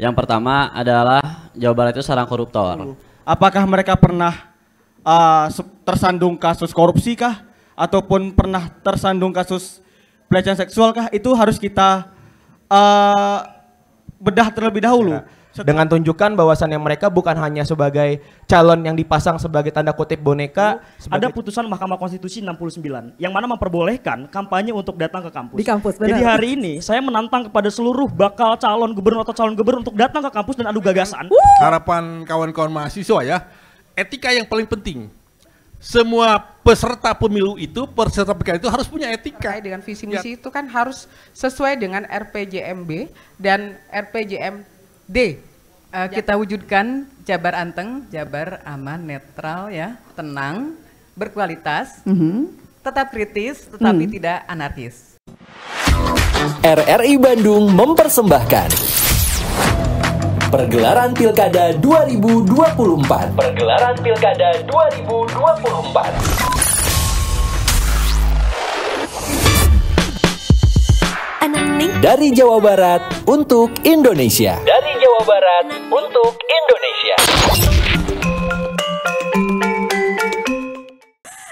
Yang pertama adalah Jawa Barat itu sarang koruptor. Apakah mereka pernah uh, tersandung kasus korupsi kah? Ataupun pernah tersandung kasus pelecehan seksual kah? Itu harus kita uh, bedah terlebih dahulu. Nah dengan tunjukkan bahwasannya mereka bukan hanya sebagai calon yang dipasang sebagai tanda kutip boneka. Ada putusan Mahkamah Konstitusi 69 yang mana memperbolehkan kampanye untuk datang ke kampus. Di kampus. Benar. Jadi hari ini saya menantang kepada seluruh bakal calon gubernur atau calon gubernur untuk datang ke kampus dan adu gagasan. Harapan kawan-kawan mahasiswa ya, etika yang paling penting. Semua peserta pemilu itu, peserta pemilu itu harus punya etika. Terkait dengan visi misi ya. itu kan harus sesuai dengan RPJMB dan RPJMD. Uh, kita wujudkan Jabar Anteng, Jabar aman, netral ya, tenang, berkualitas, mm -hmm. tetap kritis tetapi mm. tidak anarkis. RRI Bandung mempersembahkan Pergelaran Pilkada 2024. Pergelaran Pilkada 2024. Kuning dari Jawa Barat untuk Indonesia. Dari Jawa Barat untuk Indonesia.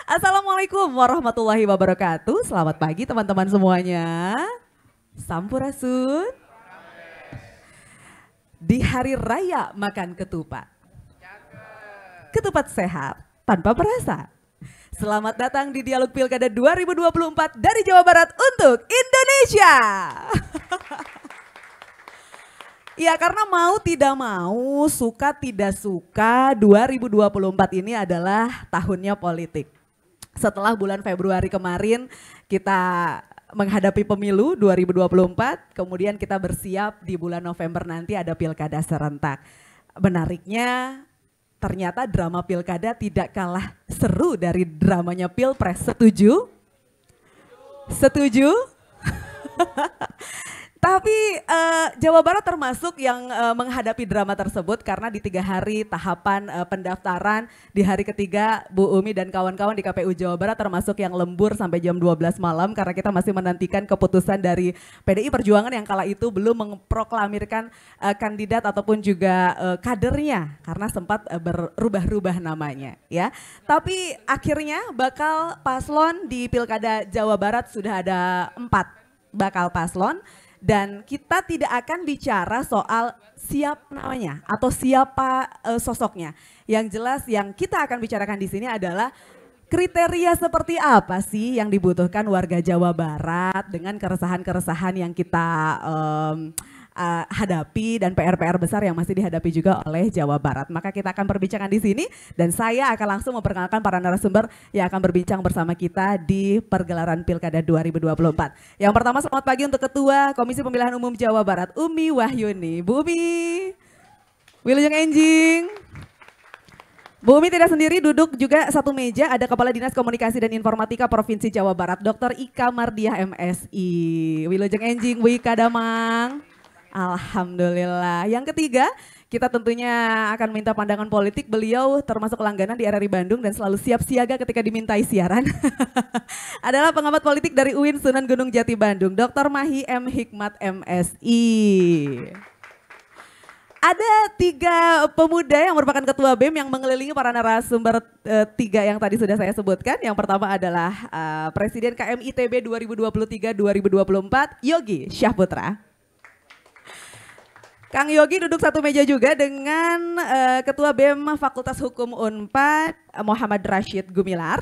Assalamualaikum warahmatullahi wabarakatuh. Selamat pagi teman-teman semuanya. Sampurasun. Di hari raya makan ketupat. Ketupat sehat tanpa perasa. Selamat datang di Dialog Pilkada 2024 dari Jawa Barat untuk Indonesia. Ya karena mau tidak mau, suka tidak suka 2024 ini adalah tahunnya politik. Setelah bulan Februari kemarin kita menghadapi pemilu 2024, kemudian kita bersiap di bulan November nanti ada pilkada serentak. Menariknya ternyata drama pilkada tidak kalah seru dari dramanya pilpres. Setuju? Setuju? Tapi uh, Jawa Barat termasuk yang uh, menghadapi drama tersebut karena di tiga hari tahapan uh, pendaftaran di hari ketiga Bu Umi dan kawan-kawan di KPU Jawa Barat termasuk yang lembur sampai jam 12 malam karena kita masih menantikan keputusan dari PDI Perjuangan yang kala itu belum memproklamirkan uh, kandidat ataupun juga uh, kadernya karena sempat uh, berubah-ubah namanya ya. Tapi akhirnya bakal paslon di Pilkada Jawa Barat sudah ada empat bakal paslon dan kita tidak akan bicara soal siap namanya atau siapa uh, sosoknya. Yang jelas yang kita akan bicarakan di sini adalah kriteria seperti apa sih yang dibutuhkan warga Jawa Barat dengan keresahan-keresahan yang kita um, Eh, hadapi dan PR-PR besar yang masih dihadapi juga oleh Jawa Barat. Maka kita akan perbincangan di sini dan saya akan langsung memperkenalkan para narasumber yang akan berbincang bersama kita di pergelaran Pilkada 2024. Yang pertama selamat pagi untuk Ketua Komisi Pemilihan Umum Jawa Barat Umi Wahyuni. Bu Umi, Wilujeng Enjing. Bu Umi tidak sendiri duduk juga satu meja ada Kepala Dinas Komunikasi dan Informatika Provinsi Jawa Barat Dr. Ika Mardiah MSI. Wilujeng Enjing Bu Ika Damang. Alhamdulillah. Yang ketiga, kita tentunya akan minta pandangan politik. Beliau termasuk langganan di RRI Bandung dan selalu siap siaga ketika dimintai siaran. Adalah pengamat politik dari UIN Sunan Gunung Jati Bandung, Dr. Mahi M. Hikmat MSI. Ada tiga pemuda yang merupakan ketua BEM yang mengelilingi para narasumber e, tiga yang tadi sudah saya sebutkan. Yang pertama adalah e, Presiden KMITB 2023-2024, Yogi Syahputra. Kang Yogi duduk satu meja juga dengan uh, Ketua BEM Fakultas Hukum Unpad eh, Muhammad Rashid Gumilar.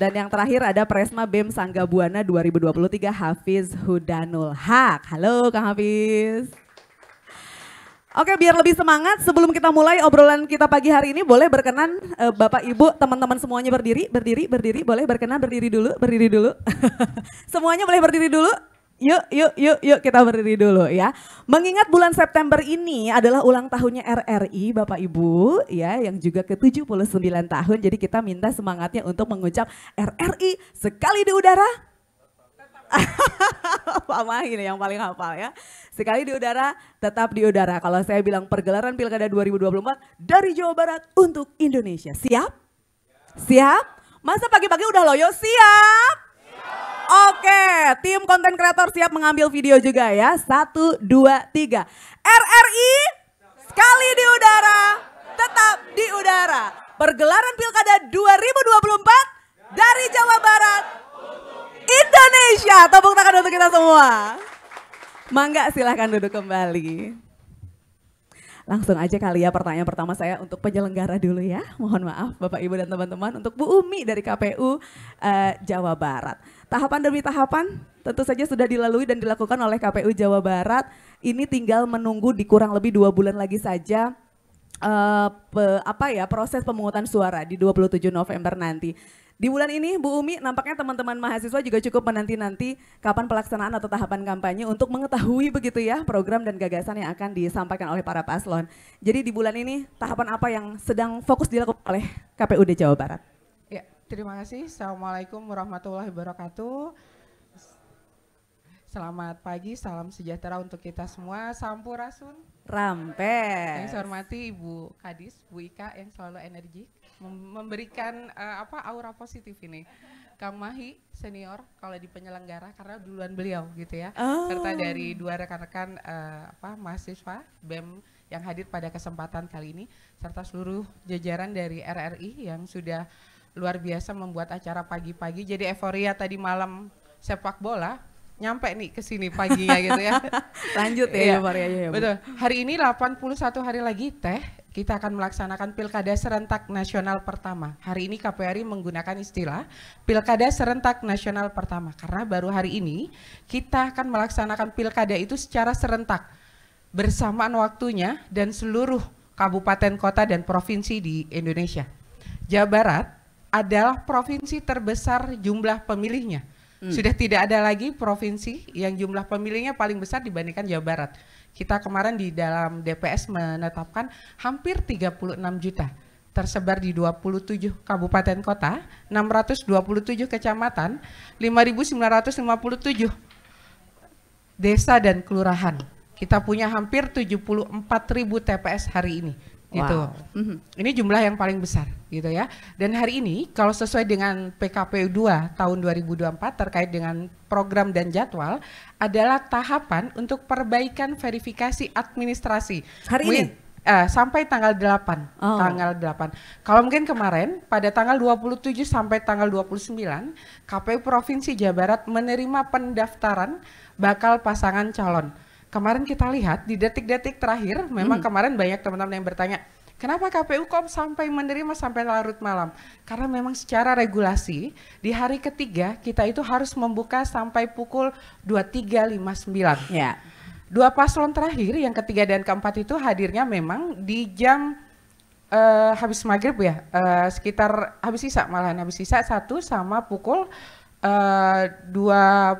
Dan yang terakhir ada Presma BEM Sangga Buana 2023 Hafiz Hudanul Haq. Halo Kang Hafiz. Oke, biar lebih semangat sebelum kita mulai obrolan kita pagi hari ini boleh berkenan uh, Bapak Ibu, teman-teman semuanya berdiri, berdiri, berdiri, boleh berkenan berdiri dulu, berdiri dulu. semuanya boleh berdiri dulu. Yuk, yuk, yuk, yuk kita berdiri dulu ya. Mengingat bulan September ini adalah ulang tahunnya RRI Bapak Ibu ya yang juga ke-79 tahun. Jadi kita minta semangatnya untuk mengucap RRI sekali di udara Pak Mahin yang paling hafal ya. Sekali di udara, tetap di udara. Kalau saya bilang pergelaran Pilkada 2024 dari Jawa Barat untuk Indonesia. Siap? Siap? Masa pagi-pagi udah loyo siap? Oke, tim konten kreator siap mengambil video juga ya. Satu, dua, tiga. RRI sekali di udara, tetap di udara. Pergelaran Pilkada 2024 dari Jawa Barat, Indonesia. Tepuk tangan untuk kita semua. Mangga silahkan duduk kembali. Langsung aja kali ya pertanyaan pertama saya untuk penyelenggara dulu ya. Mohon maaf Bapak Ibu dan teman-teman untuk Bu Umi dari KPU uh, eh, Jawa Barat. Tahapan demi tahapan tentu saja sudah dilalui dan dilakukan oleh KPU Jawa Barat. Ini tinggal menunggu di kurang lebih dua bulan lagi saja uh, pe, apa ya proses pemungutan suara di 27 November nanti. Di bulan ini Bu Umi nampaknya teman-teman mahasiswa juga cukup menanti-nanti kapan pelaksanaan atau tahapan kampanye untuk mengetahui begitu ya program dan gagasan yang akan disampaikan oleh para paslon. Jadi di bulan ini tahapan apa yang sedang fokus dilakukan oleh KPUD Jawa Barat? Ya, terima kasih. Assalamualaikum warahmatullahi wabarakatuh. Selamat pagi, salam sejahtera untuk kita semua. Sampurasun. Rampes. Yang saya hormati Ibu Kadis, Bu Ika yang selalu energik memberikan uh, apa aura positif ini. Kang Mahi senior kalau di penyelenggara karena duluan beliau gitu ya. Oh. Serta dari dua rekan-rekan uh, apa mahasiswa BEM yang hadir pada kesempatan kali ini serta seluruh jajaran dari RRI yang sudah luar biasa membuat acara pagi-pagi. Jadi euforia tadi malam sepak bola nyampe nih ke sini paginya gitu ya. Lanjut ya, iya. ya, ya, ya, ya. Betul. Hari ini 81 hari lagi teh kita akan melaksanakan pilkada serentak nasional pertama. Hari ini KPRI menggunakan istilah pilkada serentak nasional pertama karena baru hari ini kita akan melaksanakan pilkada itu secara serentak bersamaan waktunya dan seluruh kabupaten kota dan provinsi di Indonesia. Jawa Barat adalah provinsi terbesar jumlah pemilihnya. Hmm. Sudah tidak ada lagi provinsi yang jumlah pemilihnya paling besar dibandingkan Jawa Barat kita kemarin di dalam DPS menetapkan hampir 36 juta tersebar di 27 kabupaten kota, 627 kecamatan, 5.957 desa dan kelurahan. Kita punya hampir 74.000 TPS hari ini gitu. Wow. Mm -hmm. Ini jumlah yang paling besar gitu ya. Dan hari ini kalau sesuai dengan PKPU 2 tahun 2024 terkait dengan program dan jadwal adalah tahapan untuk perbaikan verifikasi administrasi. Hari ini Uh, sampai tanggal 8. Oh. Tanggal 8. Kalau mungkin kemarin pada tanggal 27 sampai tanggal 29 KPU Provinsi Jawa Barat menerima pendaftaran bakal pasangan calon kemarin kita lihat di detik-detik terakhir memang hmm. kemarin banyak teman-teman yang bertanya Kenapa KPU kok sampai menerima sampai larut malam? Karena memang secara regulasi di hari ketiga kita itu harus membuka sampai pukul 23.59. Ya. Dua paslon terakhir yang ketiga dan keempat itu hadirnya memang di jam uh, habis maghrib ya, uh, sekitar habis sisa malahan habis sisa satu sama pukul uh, dua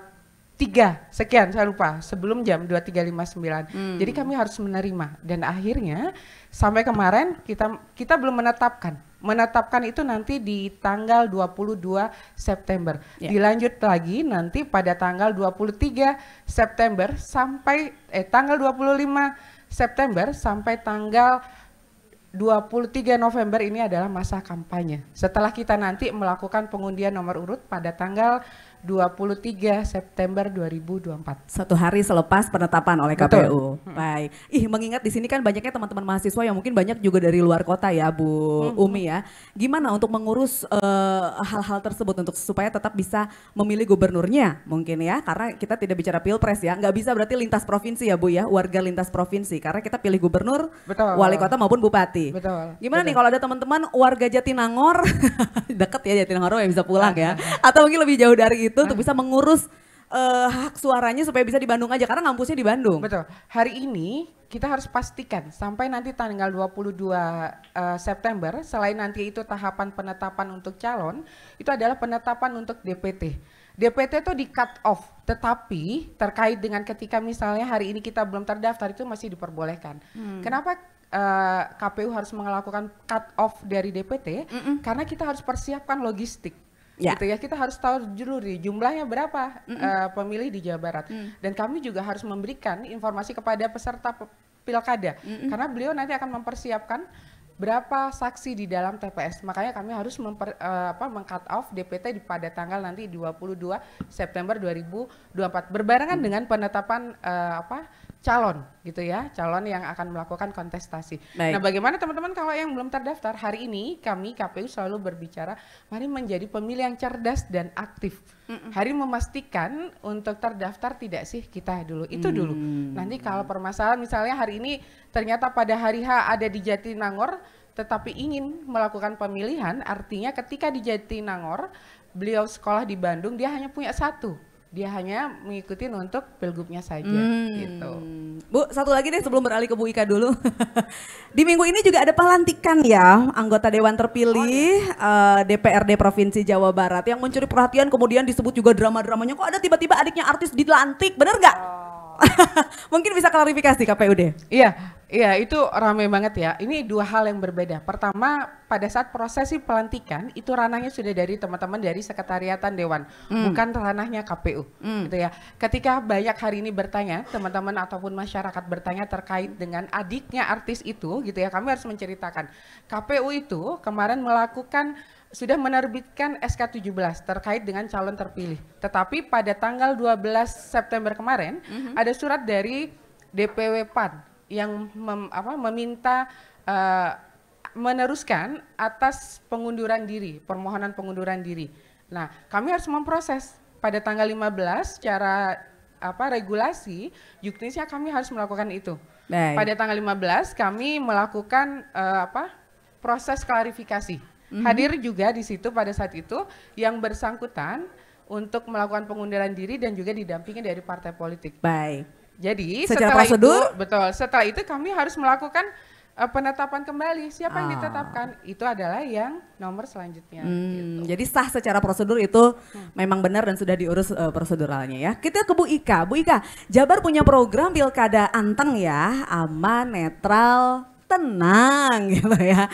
tiga sekian saya lupa sebelum jam 23.59 hmm. jadi kami harus menerima dan akhirnya sampai kemarin kita kita belum menetapkan menetapkan itu nanti di tanggal 22 September yeah. dilanjut lagi nanti pada tanggal 23 September sampai eh tanggal 25 September sampai tanggal 23 November ini adalah masa kampanye. Setelah kita nanti melakukan pengundian nomor urut pada tanggal 23 September 2024. Satu hari selepas penetapan oleh KPU. Betul. Baik. Ih, mengingat di sini kan banyaknya teman-teman mahasiswa yang mungkin banyak juga dari luar kota ya, Bu hmm. Umi ya. Gimana untuk mengurus eh, hal-hal uh, tersebut untuk supaya tetap bisa memilih gubernurnya mungkin ya, karena kita tidak bicara pilpres ya, nggak bisa berarti lintas provinsi ya, Bu ya, warga lintas provinsi, karena kita pilih gubernur, Betul. wali kota maupun bupati. Betul. Gimana Betul. nih kalau ada teman-teman warga Jatinangor, deket ya Jatinangor yang bisa pulang ya, atau mungkin lebih jauh dari gitu untuk nah. bisa mengurus uh, hak suaranya supaya bisa di Bandung aja karena ngampusnya di Bandung. Betul. Hari ini kita harus pastikan sampai nanti tanggal 22 uh, eh, September selain nanti itu tahapan penetapan untuk calon, itu adalah penetapan untuk DPT. DPT itu di cut off, tetapi terkait dengan ketika misalnya hari ini kita belum terdaftar itu masih diperbolehkan. Hmm. Kenapa uh, eh, KPU harus melakukan cut off dari DPT? Mm -mm. Karena kita harus persiapkan logistik yeah. gitu ya kita harus tahu dulu nih jumlahnya berapa mm -mm. Uh, pemilih di Jawa Barat mm. dan kami juga harus memberikan informasi kepada peserta pilkada mm -mm. karena beliau nanti akan mempersiapkan berapa saksi di dalam TPS. Makanya kami harus memper, uh, apa, meng-cut off DPT pada tanggal nanti 22 September 2024 berbarengan mm. dengan penetapan uh, apa calon gitu ya, calon yang akan melakukan kontestasi. Baik. Nah, bagaimana teman-teman kalau yang belum terdaftar hari ini kami KPU selalu berbicara mari menjadi pemilih yang cerdas dan aktif. Mm -mm. Hari memastikan untuk terdaftar tidak sih kita dulu. Itu dulu. Hmm. Nanti kalau permasalahan misalnya hari ini ternyata pada hari H ada di Jatinangor tetapi ingin melakukan pemilihan artinya ketika di Jatinangor beliau sekolah di Bandung dia hanya punya satu dia hanya mengikuti untuk pilgubnya saja hmm. gitu. Bu, satu lagi deh sebelum beralih ke Bu Ika dulu. di minggu ini juga ada pelantikan ya anggota dewan terpilih oh, uh, iya. eh, DPRD Provinsi Jawa Barat yang mencuri perhatian kemudian disebut juga drama-dramanya kok ada tiba-tiba adiknya artis dilantik, bener nggak? Oh. Mungkin bisa klarifikasi KPUD. Iya, iya itu ramai banget ya. Ini dua hal yang berbeda. Pertama, pada saat prosesi pelantikan itu ranahnya sudah dari teman-teman dari sekretariatan dewan, hmm. bukan ranahnya KPU, hmm. gitu ya. Ketika banyak hari ini bertanya, teman-teman ataupun masyarakat bertanya terkait dengan adiknya artis itu, gitu ya. Kami harus menceritakan KPU itu kemarin melakukan sudah menerbitkan SK 17 terkait dengan calon terpilih. Tetapi pada tanggal 12 September kemarin mm -hmm. ada surat dari DPW PAN yang mem, apa, meminta uh, meneruskan atas pengunduran diri, permohonan pengunduran diri. Nah, kami harus memproses pada tanggal 15 secara apa regulasi yuknisnya kami harus melakukan itu. Baik. Pada tanggal 15 kami melakukan uh, apa proses klarifikasi. -hmm. Hadir juga di situ pada saat itu yang bersangkutan untuk melakukan pengunduran diri dan juga didampingi dari partai politik. Baik. Jadi Secara setelah prosedur? itu betul. Setelah itu kami harus melakukan uh, penetapan kembali siapa ah. yang ditetapkan itu adalah yang nomor selanjutnya. Hmm, gitu. Jadi sah secara prosedur itu hmm. memang benar dan sudah diurus uh, proseduralnya ya. Kita ke Bu Ika. Bu Ika, Jabar punya program pilkada anteng ya, aman, netral, tenang gitu ya.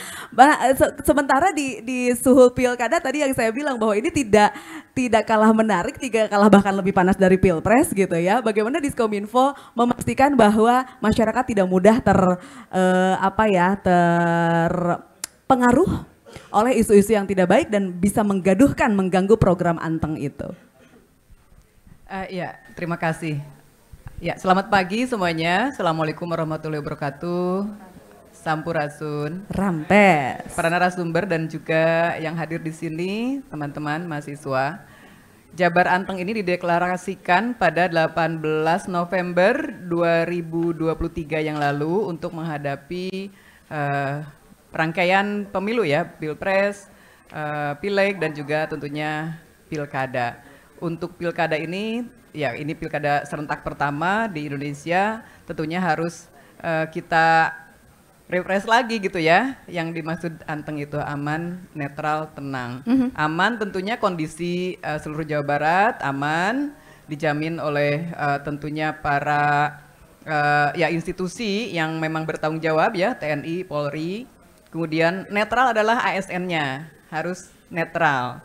Eh, sementara di di suhu pilkada tadi yang saya bilang bahwa ini tidak tidak kalah menarik, tidak kalah bahkan lebih panas dari pilpres gitu ya. Bagaimana Diskominfo memastikan bahwa masyarakat tidak mudah ter eh, apa ya terpengaruh oleh isu-isu yang tidak baik dan bisa menggaduhkan, mengganggu program anteng itu. Uh, ya, terima kasih. Ya, selamat pagi semuanya. Assalamualaikum warahmatullahi wabarakatuh. Sampurasun, Rampes, para narasumber dan juga yang hadir di sini teman-teman mahasiswa. Jabar Anteng ini dideklarasikan pada 18 November 2023 yang lalu untuk menghadapi uh, rangkaian pemilu ya, Pilpres, uh, Pileg dan juga tentunya Pilkada. Untuk Pilkada ini, ya ini Pilkada serentak pertama di Indonesia, tentunya harus uh, kita refresh lagi gitu ya. Yang dimaksud anteng itu aman, netral, tenang. Mm -hmm. Aman tentunya kondisi uh, seluruh Jawa Barat aman dijamin oleh uh, tentunya para uh, ya institusi yang memang bertanggung jawab ya TNI, Polri. Kemudian netral adalah ASN-nya harus netral.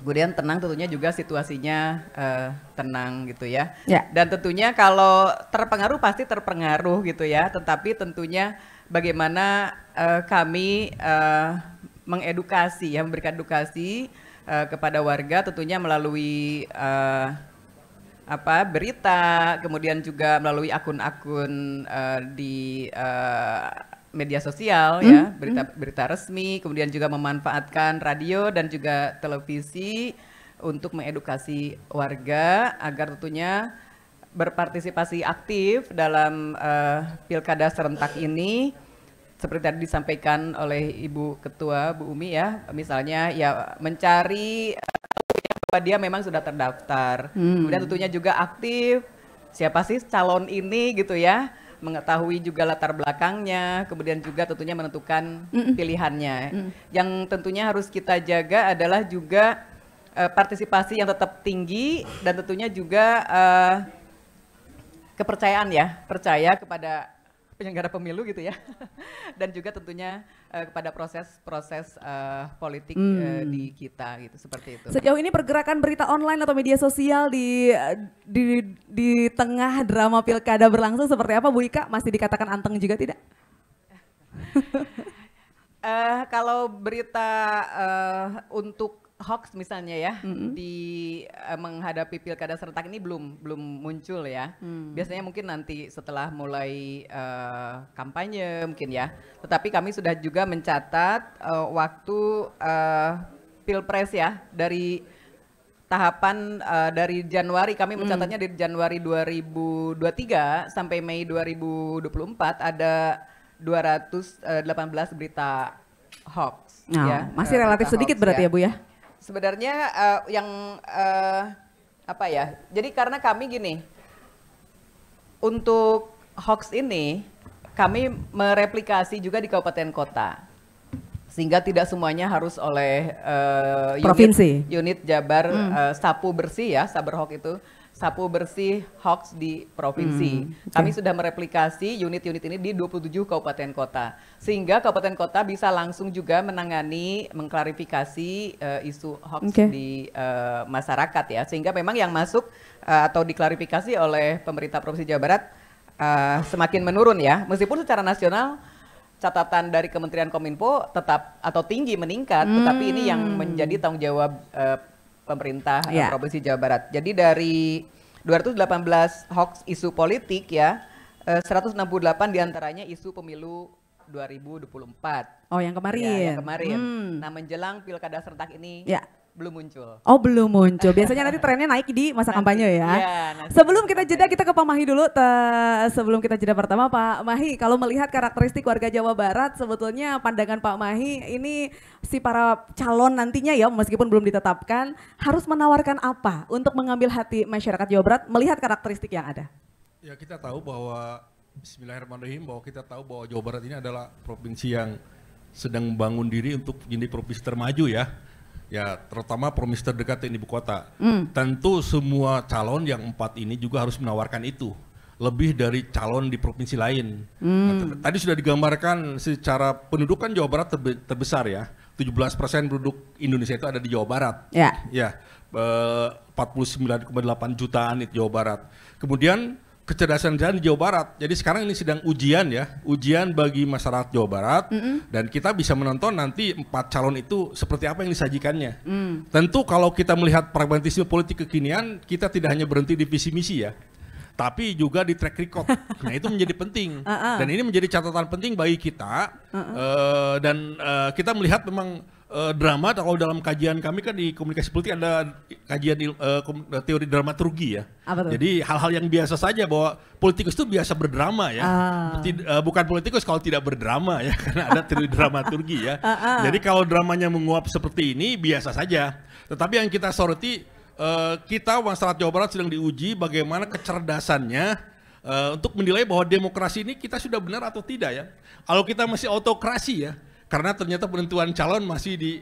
Kemudian tenang tentunya juga situasinya uh, tenang gitu ya. ya. Dan tentunya kalau terpengaruh pasti terpengaruh gitu ya. Tetapi tentunya bagaimana uh, kami uh, mengedukasi, ya memberikan edukasi uh, kepada warga tentunya melalui uh, apa berita, kemudian juga melalui akun-akun uh, di uh, media sosial ya, hmm? ya, hmm. berita-berita resmi, kemudian juga memanfaatkan radio dan juga televisi untuk mengedukasi warga agar tentunya berpartisipasi aktif dalam uh, pilkada serentak ini seperti tadi disampaikan oleh Ibu Ketua Bu Umi ya, misalnya ya mencari eh, bahwa dia memang sudah terdaftar. Hmm. Kemudian tentunya juga aktif siapa sih calon ini gitu ya, mengetahui juga latar belakangnya, kemudian juga tentunya menentukan mm pilihannya. Mm. Yang tentunya harus kita jaga adalah juga uh, partisipasi yang tetap tinggi dan tentunya juga uh, kepercayaan ya, percaya kepada penyelenggara pemilu gitu ya dan juga tentunya uh, kepada proses-proses uh, eh, politik eh, hmm. uh, di kita gitu seperti itu. Sejauh ini pergerakan berita online atau media sosial di di di tengah drama pilkada berlangsung seperti apa Bu Ika masih dikatakan anteng juga tidak? uh, kalau berita uh, untuk hoax misalnya ya mm-hmm. di uh, menghadapi pilkada serentak ini belum belum muncul ya. Mm. Biasanya mungkin nanti setelah mulai uh, kampanye mungkin ya. Tetapi kami sudah juga mencatat uh, waktu uh, pilpres ya dari tahapan uh, dari Januari kami hmm. mencatatnya mm. dari Januari 2023 sampai Mei 2024 ada 218 berita hoax. Nah, ya, masih relatif sedikit hoax, berarti ya. ya Bu ya? sebenarnya uh, yang uh, apa ya? Jadi karena kami gini, untuk hoax ini kami mereplikasi juga di kabupaten kota, sehingga tidak semuanya harus oleh uh, provinsi, unit, Jabar hmm. uh, Sapu Bersih ya, Saber Hoax itu sapu bersih hoax di provinsi. Hmm, okay. Kami sudah mereplikasi unit-unit ini di 27 kabupaten kota. Sehingga kabupaten kota bisa langsung juga menangani, mengklarifikasi uh, isu hoax okay. di uh, masyarakat ya. Sehingga memang yang masuk uh, atau diklarifikasi oleh pemerintah Provinsi Jawa Barat uh, semakin menurun ya. Meskipun secara nasional catatan dari Kementerian Kominfo tetap atau tinggi meningkat, hmm. tetapi ini yang hmm. menjadi tanggung jawab uh, pemerintah yeah. Ya. Provinsi Jawa Barat. Jadi dari 218 hoax isu politik ya, 168 eh, diantaranya isu pemilu 2024. Oh yang kemarin. Ya, yang kemarin. Hmm. Nah menjelang pilkada serentak ini yeah belum muncul. Oh belum muncul. Biasanya nanti trennya naik di masa nanti, kampanye ya. ya sebelum kita jeda kita ke Pak Mahi dulu. Te, sebelum kita jeda pertama Pak Mahi, kalau melihat karakteristik warga Jawa Barat, sebetulnya pandangan Pak Mahi ini si para calon nantinya ya, meskipun belum ditetapkan, harus menawarkan apa untuk mengambil hati masyarakat Jawa Barat melihat karakteristik yang ada? Ya kita tahu bahwa Bismillahirrahmanirrahim bahwa kita tahu bahwa Jawa Barat ini adalah provinsi yang sedang membangun diri untuk menjadi provinsi termaju ya ya terutama promis terdekat yang di ibu kota. Mm. Tentu semua calon yang empat ini juga harus menawarkan itu lebih dari calon di provinsi lain. Mm. Nah, tadi sudah digambarkan secara pendudukan Jawa Barat terbe terbesar ya. 17% penduduk Indonesia itu ada di Jawa Barat. Ya. Yeah. Ya. E, eh, 49,8 jutaan itu Jawa Barat. Kemudian kecerdasan jalan di Jawa Barat. Jadi sekarang ini sedang ujian ya, ujian bagi masyarakat Jawa Barat mm -hmm. dan kita bisa menonton nanti empat calon itu seperti apa yang disajikannya. Mm. Tentu kalau kita melihat pragmatisme politik kekinian, kita tidak hanya berhenti di visi misi ya, tapi juga di track record. nah itu menjadi penting uh -uh. dan ini menjadi catatan penting bagi kita uh -uh. Uh, dan uh, kita melihat memang uh, drama kalau dalam kajian kami kan di komunikasi politik ada kajian uh, teori dramaturgi ya. Apa tuh? Jadi hal-hal yang biasa saja bahwa politikus itu biasa berdrama ya. Ah. Tid, uh, bukan politikus kalau tidak berdrama ya karena ada teori dramaturgi ya. Ah, ah. Jadi kalau dramanya menguap seperti ini biasa saja. Tetapi yang kita soroti uh, kita masyarakat Jawa Barat sedang diuji bagaimana kecerdasannya Uh, untuk menilai bahwa demokrasi ini kita sudah benar atau tidak ya. Kalau kita masih autokrasi ya, karena ternyata penentuan calon masih di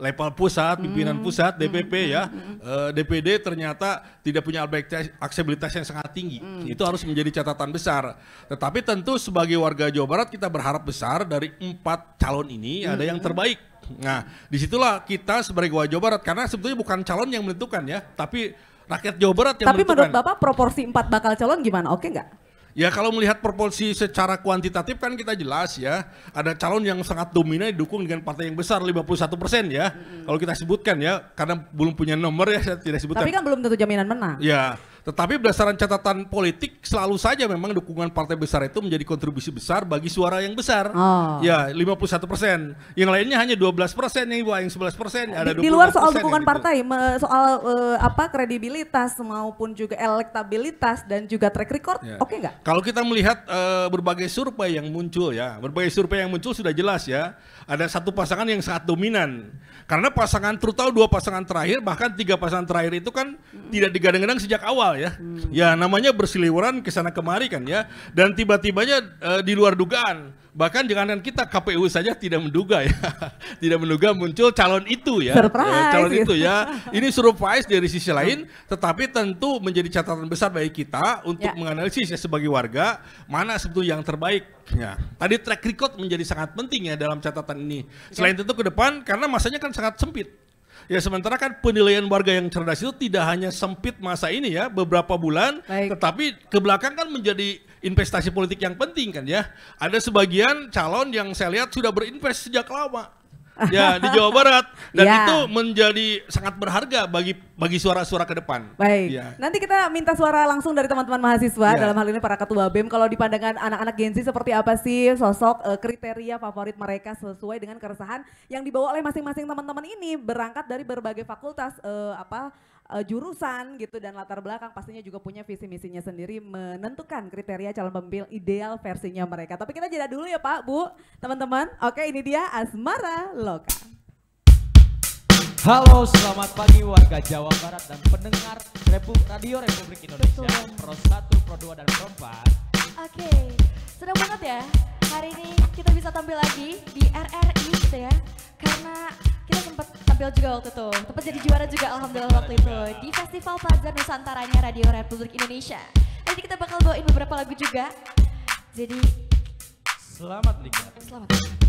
level pusat, pimpinan hmm, pusat, hmm, DPP hmm, ya, E, eh, DPD ternyata tidak punya aksesibilitas yang sangat tinggi. Itu harus menjadi catatan besar. Tetapi tentu sebagai warga Jawa Barat kita berharap besar dari empat calon ini ada yang terbaik. Nah, disitulah kita sebagai warga Jawa Barat karena sebetulnya bukan calon yang menentukan ya, tapi rakyat Jawa Barat yang Tapi menentukan. menurut Bapak proporsi empat bakal calon gimana? Oke nggak? Ya kalau melihat proporsi secara kuantitatif kan kita jelas ya ada calon yang sangat dominan didukung dengan partai yang besar 51 persen ya. Mm -hmm. Kalau kita sebutkan ya karena belum punya nomor ya saya tidak sebutkan. Tapi kan belum tentu jaminan menang. Ya tetapi berdasarkan catatan politik selalu saja memang dukungan partai besar itu menjadi kontribusi besar bagi suara yang besar. Oh. Ya, 51 persen. Yang lainnya hanya 12 persen nih, bu yang 11 persen. Ada di, di luar soal dukungan gitu. partai, soal uh, apa kredibilitas maupun juga elektabilitas dan juga track record, ya. oke okay nggak? Kalau kita melihat uh, berbagai survei yang muncul ya, berbagai survei yang muncul sudah jelas ya, ada satu pasangan yang sangat dominan. Karena pasangan terutama dua pasangan terakhir, bahkan tiga pasangan terakhir itu kan hmm. tidak digadang-gadang sejak awal hal ya. Hmm. Ya namanya berseliweran ke sana kemari kan ya. Dan tiba-tibanya uh, di luar dugaan. Bahkan jangan-jangan kita KPU saja tidak menduga ya. tidak menduga muncul calon itu ya. Surprise. Eh, calon itu ya. Ini surprise dari sisi lain hmm. tetapi tentu menjadi catatan besar bagi kita untuk ya. menganalisis ya sebagai warga mana sebetulnya yang terbaik Ya. Tadi track record menjadi sangat penting ya dalam catatan ini. Ya. Selain ya. itu ke depan karena masanya kan sangat sempit. Ya sementara kan penilaian warga yang cerdas itu tidak hanya sempit masa ini ya, beberapa bulan, Baik. tetapi ke belakang kan menjadi investasi politik yang penting kan ya. Ada sebagian calon yang saya lihat sudah berinvest sejak lama ya di Jawa Barat dan ya. itu menjadi sangat berharga bagi bagi suara-suara ke depan. Baik. Ya. Nanti kita minta suara langsung dari teman-teman mahasiswa ya. dalam hal ini para ketua BEM kalau di pandangan anak-anak Gen Z seperti apa sih sosok uh, kriteria favorit mereka sesuai dengan keresahan yang dibawa oleh masing-masing teman-teman ini berangkat dari berbagai fakultas uh, apa uh, jurusan gitu dan latar belakang pastinya juga punya visi misinya sendiri menentukan kriteria calon pemimpin ideal versinya mereka. Tapi kita jeda dulu ya Pak, Bu, teman-teman. Oke ini dia Asmara Loka. Halo, selamat pagi warga Jawa Barat dan pendengar Repu Radio Republik Indonesia Betul. Pro 1, Pro 2, dan Pro 4. Oke, seru banget ya. Hari ini kita bisa tampil lagi di RRI gitu ya karena kita sempat tampil juga waktu itu tempat jadi juara juga alhamdulillah waktu itu di Festival Pelajar Nusantaranya Radio Republik Indonesia Jadi kita bakal bawain beberapa lagu juga jadi selamat nikmat selamat nikmat.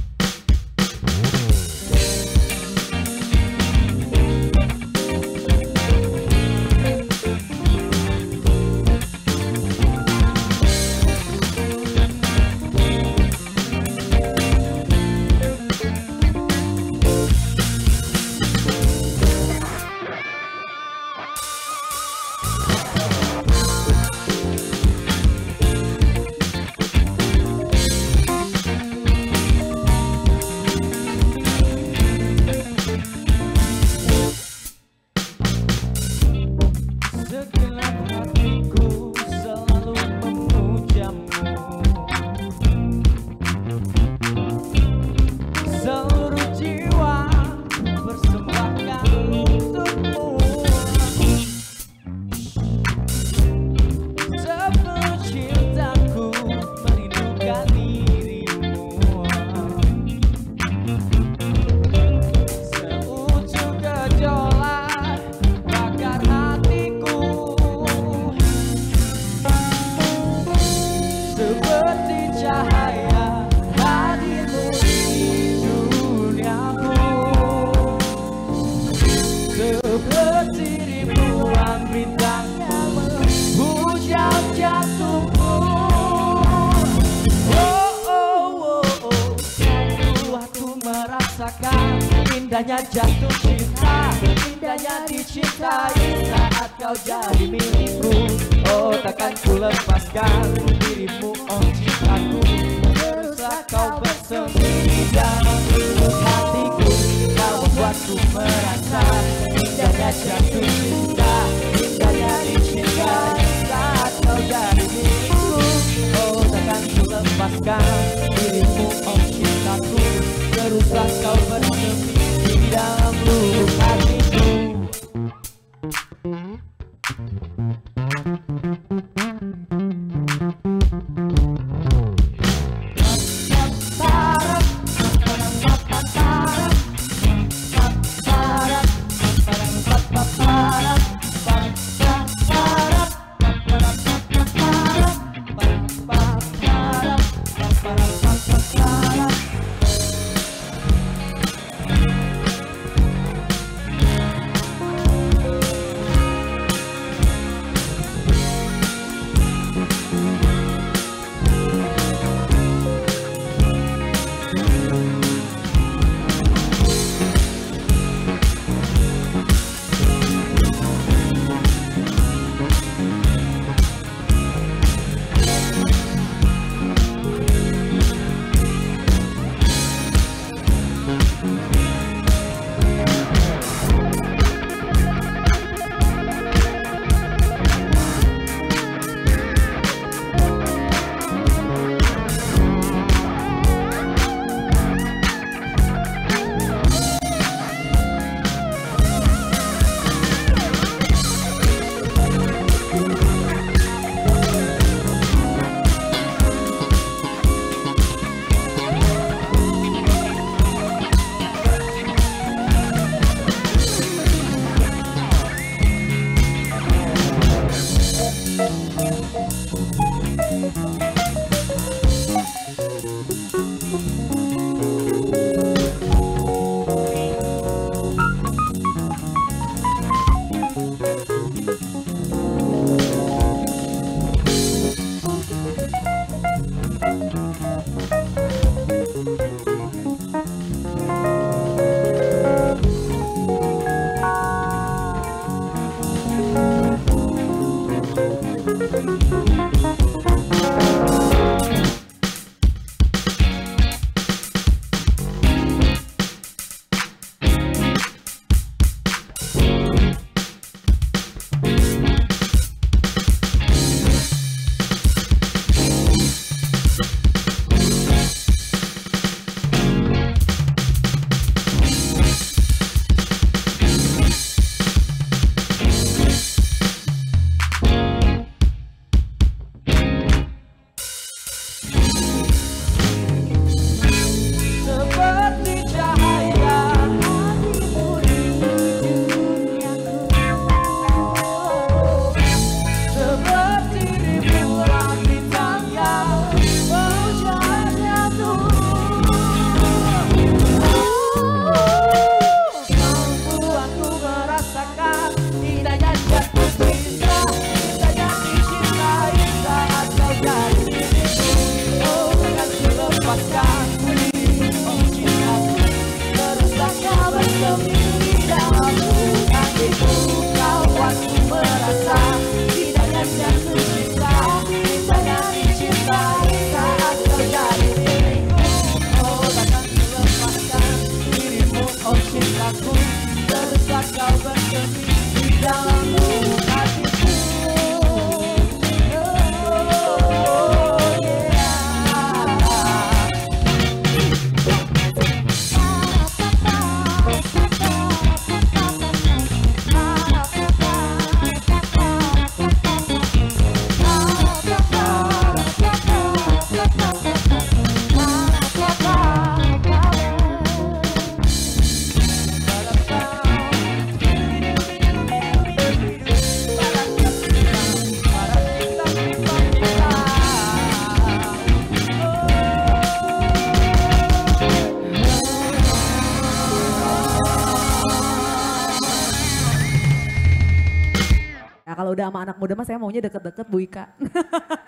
kalau udah sama anak muda mah saya maunya deket-deket Bu Ika.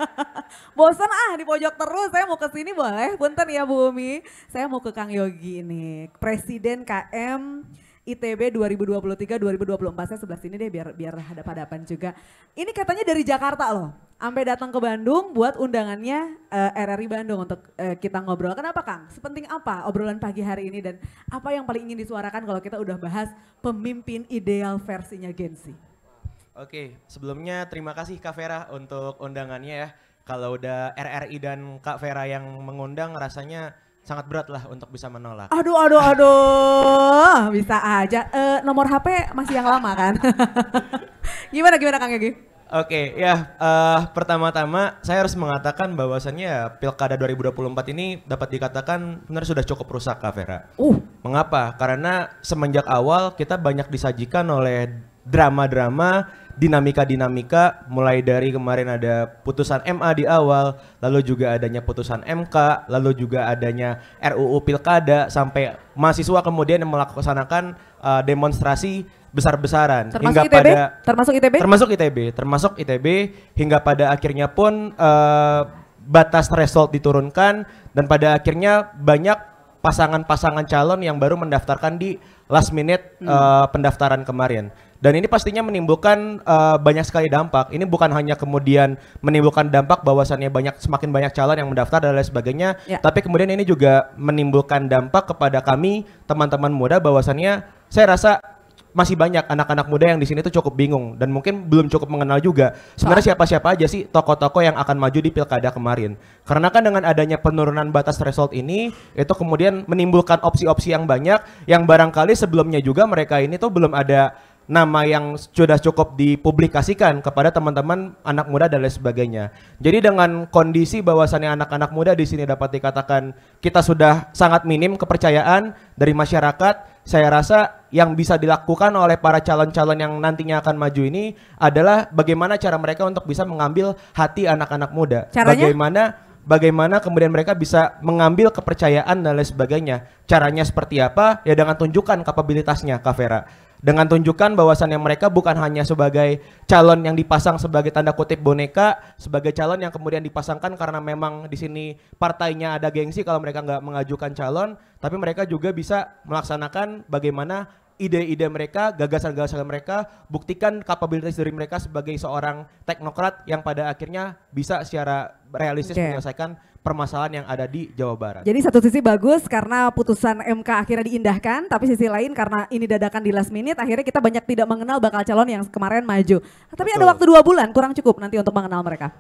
Bosan ah di pojok terus, saya mau ke sini boleh. Punten ya Bu Umi. Saya mau ke Kang Yogi nih, Presiden KM ITB 2023-2024. Saya sebelah sini deh biar biar hadap-hadapan juga. Ini katanya dari Jakarta loh. Sampai datang ke Bandung buat undangannya uh, eh, RRI Bandung untuk uh, kita ngobrol. Kenapa Kang? Sepenting apa obrolan pagi hari ini dan apa yang paling ingin disuarakan kalau kita udah bahas pemimpin ideal versinya Gen Z? Oke, sebelumnya terima kasih Kak Vera untuk undangannya ya. Kalau udah RRI dan Kak Vera yang mengundang rasanya sangat berat lah untuk bisa menolak. Aduh, aduh, aduh, bisa aja. E, nomor HP masih yang lama kan? gimana, gimana Kang Egi? Oke, okay, ya uh, pertama-tama saya harus mengatakan bahwasannya pilkada 2024 ini dapat dikatakan benar sudah cukup rusak, Kak Vera. Uh, mengapa? Karena semenjak awal kita banyak disajikan oleh drama-drama, dinamika-dinamika, mulai dari kemarin ada putusan MA di awal, lalu juga adanya putusan MK, lalu juga adanya RUU pilkada, sampai mahasiswa kemudian melaksanakan uh, demonstrasi besar-besaran hingga ITB? pada termasuk ITB termasuk ITB termasuk ITB hingga pada akhirnya pun uh, batas result diturunkan dan pada akhirnya banyak pasangan-pasangan calon yang baru mendaftarkan di last minute hmm. uh, pendaftaran kemarin dan ini pastinya menimbulkan uh, banyak sekali dampak. Ini bukan hanya kemudian menimbulkan dampak bahwasannya banyak semakin banyak calon yang mendaftar dan lain sebagainya, ya. tapi kemudian ini juga menimbulkan dampak kepada kami teman-teman muda bahwasannya saya rasa masih banyak anak-anak muda yang di sini tuh cukup bingung dan mungkin belum cukup mengenal juga sebenarnya siapa-siapa aja sih toko-toko yang akan maju di pilkada kemarin. Karena kan dengan adanya penurunan batas threshold ini itu kemudian menimbulkan opsi-opsi yang banyak yang barangkali sebelumnya juga mereka ini tuh belum ada nama yang sudah cukup dipublikasikan kepada teman-teman anak muda dan lain sebagainya. Jadi dengan kondisi bahwasannya anak-anak muda di sini dapat dikatakan kita sudah sangat minim kepercayaan dari masyarakat saya rasa yang bisa dilakukan oleh para calon-calon yang nantinya akan maju ini adalah bagaimana cara mereka untuk bisa mengambil hati anak-anak muda. Caranya? Bagaimana bagaimana kemudian mereka bisa mengambil kepercayaan dan lain sebagainya. Caranya seperti apa? Ya dengan tunjukkan kapabilitasnya, Kak Vera dengan tunjukkan bahwasannya mereka bukan hanya sebagai calon yang dipasang sebagai tanda kutip boneka, sebagai calon yang kemudian dipasangkan karena memang di sini partainya ada gengsi kalau mereka nggak mengajukan calon, tapi mereka juga bisa melaksanakan bagaimana ide-ide mereka, gagasan-gagasan mereka, buktikan kapabilitas dari mereka sebagai seorang teknokrat yang pada akhirnya bisa secara realistis okay. menyelesaikan permasalahan yang ada di Jawa Barat. Jadi satu sisi bagus karena putusan MK akhirnya diindahkan, tapi sisi lain karena ini dadakan di last minute, akhirnya kita banyak tidak mengenal bakal calon yang kemarin maju. Tapi Betul. ada waktu dua bulan, kurang cukup nanti untuk mengenal mereka.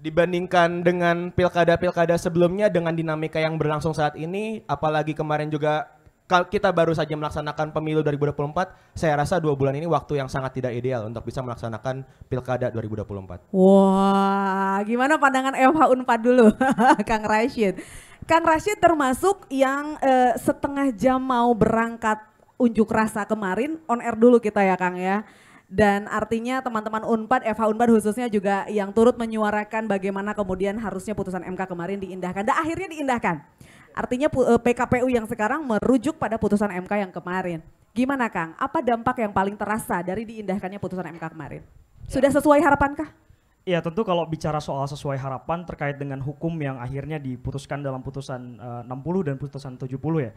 Dibandingkan dengan pilkada-pilkada sebelumnya dengan dinamika yang berlangsung saat ini, apalagi kemarin juga kita baru saja melaksanakan pemilu 2024, saya rasa dua bulan ini waktu yang sangat tidak ideal untuk bisa melaksanakan pilkada 2024. Wah, gimana pandangan Eva Unpad dulu, Kang Rashid? Kang Rashid termasuk yang eh, setengah jam mau berangkat unjuk rasa kemarin, on air dulu kita ya Kang ya. Dan artinya teman-teman Unpad, Eva Unpad khususnya juga yang turut menyuarakan bagaimana kemudian harusnya putusan MK kemarin diindahkan. Dan akhirnya diindahkan. Artinya PKPU eh, yang sekarang merujuk pada putusan MK yang kemarin. Gimana Kang? Apa dampak yang paling terasa dari diindahkannya putusan MK kemarin? Ya. Sudah sesuai harapankah? Ya tentu kalau bicara soal sesuai harapan terkait dengan hukum yang akhirnya diputuskan dalam putusan eh, uh, 60 dan putusan 70 ya.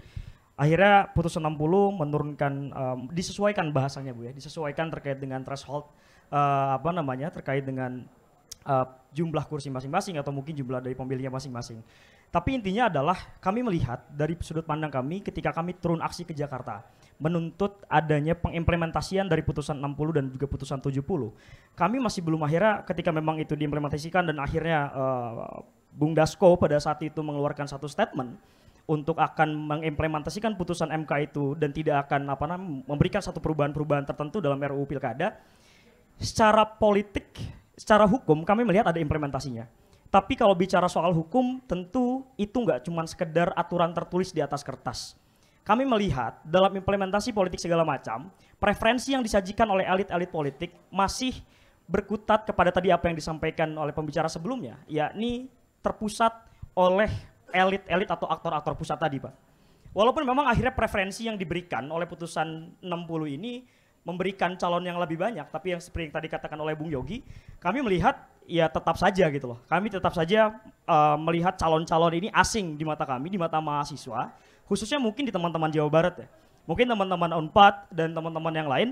Akhirnya putusan 60 menurunkan um, disesuaikan bahasanya Bu ya, disesuaikan terkait dengan threshold uh, apa namanya terkait dengan uh, jumlah kursi masing-masing atau mungkin jumlah dari pemilihnya masing-masing. Tapi intinya adalah kami melihat dari sudut pandang kami ketika kami turun aksi ke Jakarta menuntut adanya pengimplementasian dari putusan 60 dan juga putusan 70. Kami masih belum akhirnya ketika memang itu diimplementasikan dan akhirnya uh, Bung Dasko pada saat itu mengeluarkan satu statement untuk akan mengimplementasikan putusan MK itu dan tidak akan apa namanya memberikan satu perubahan-perubahan tertentu dalam RUU Pilkada. Secara politik, secara hukum kami melihat ada implementasinya tapi kalau bicara soal hukum, tentu itu nggak cuma sekedar aturan tertulis di atas kertas. Kami melihat dalam implementasi politik segala macam, preferensi yang disajikan oleh elit-elit politik masih berkutat kepada tadi apa yang disampaikan oleh pembicara sebelumnya, yakni terpusat oleh elit-elit atau aktor-aktor pusat tadi, Pak. Walaupun memang akhirnya preferensi yang diberikan oleh putusan 60 ini memberikan calon yang lebih banyak, tapi yang seperti yang tadi katakan oleh Bung Yogi, kami melihat ya tetap saja gitu loh. Kami tetap saja uh, melihat calon-calon ini asing di mata kami, di mata mahasiswa, khususnya mungkin di teman-teman Jawa Barat ya. Mungkin teman-teman UNPAD dan teman-teman yang lain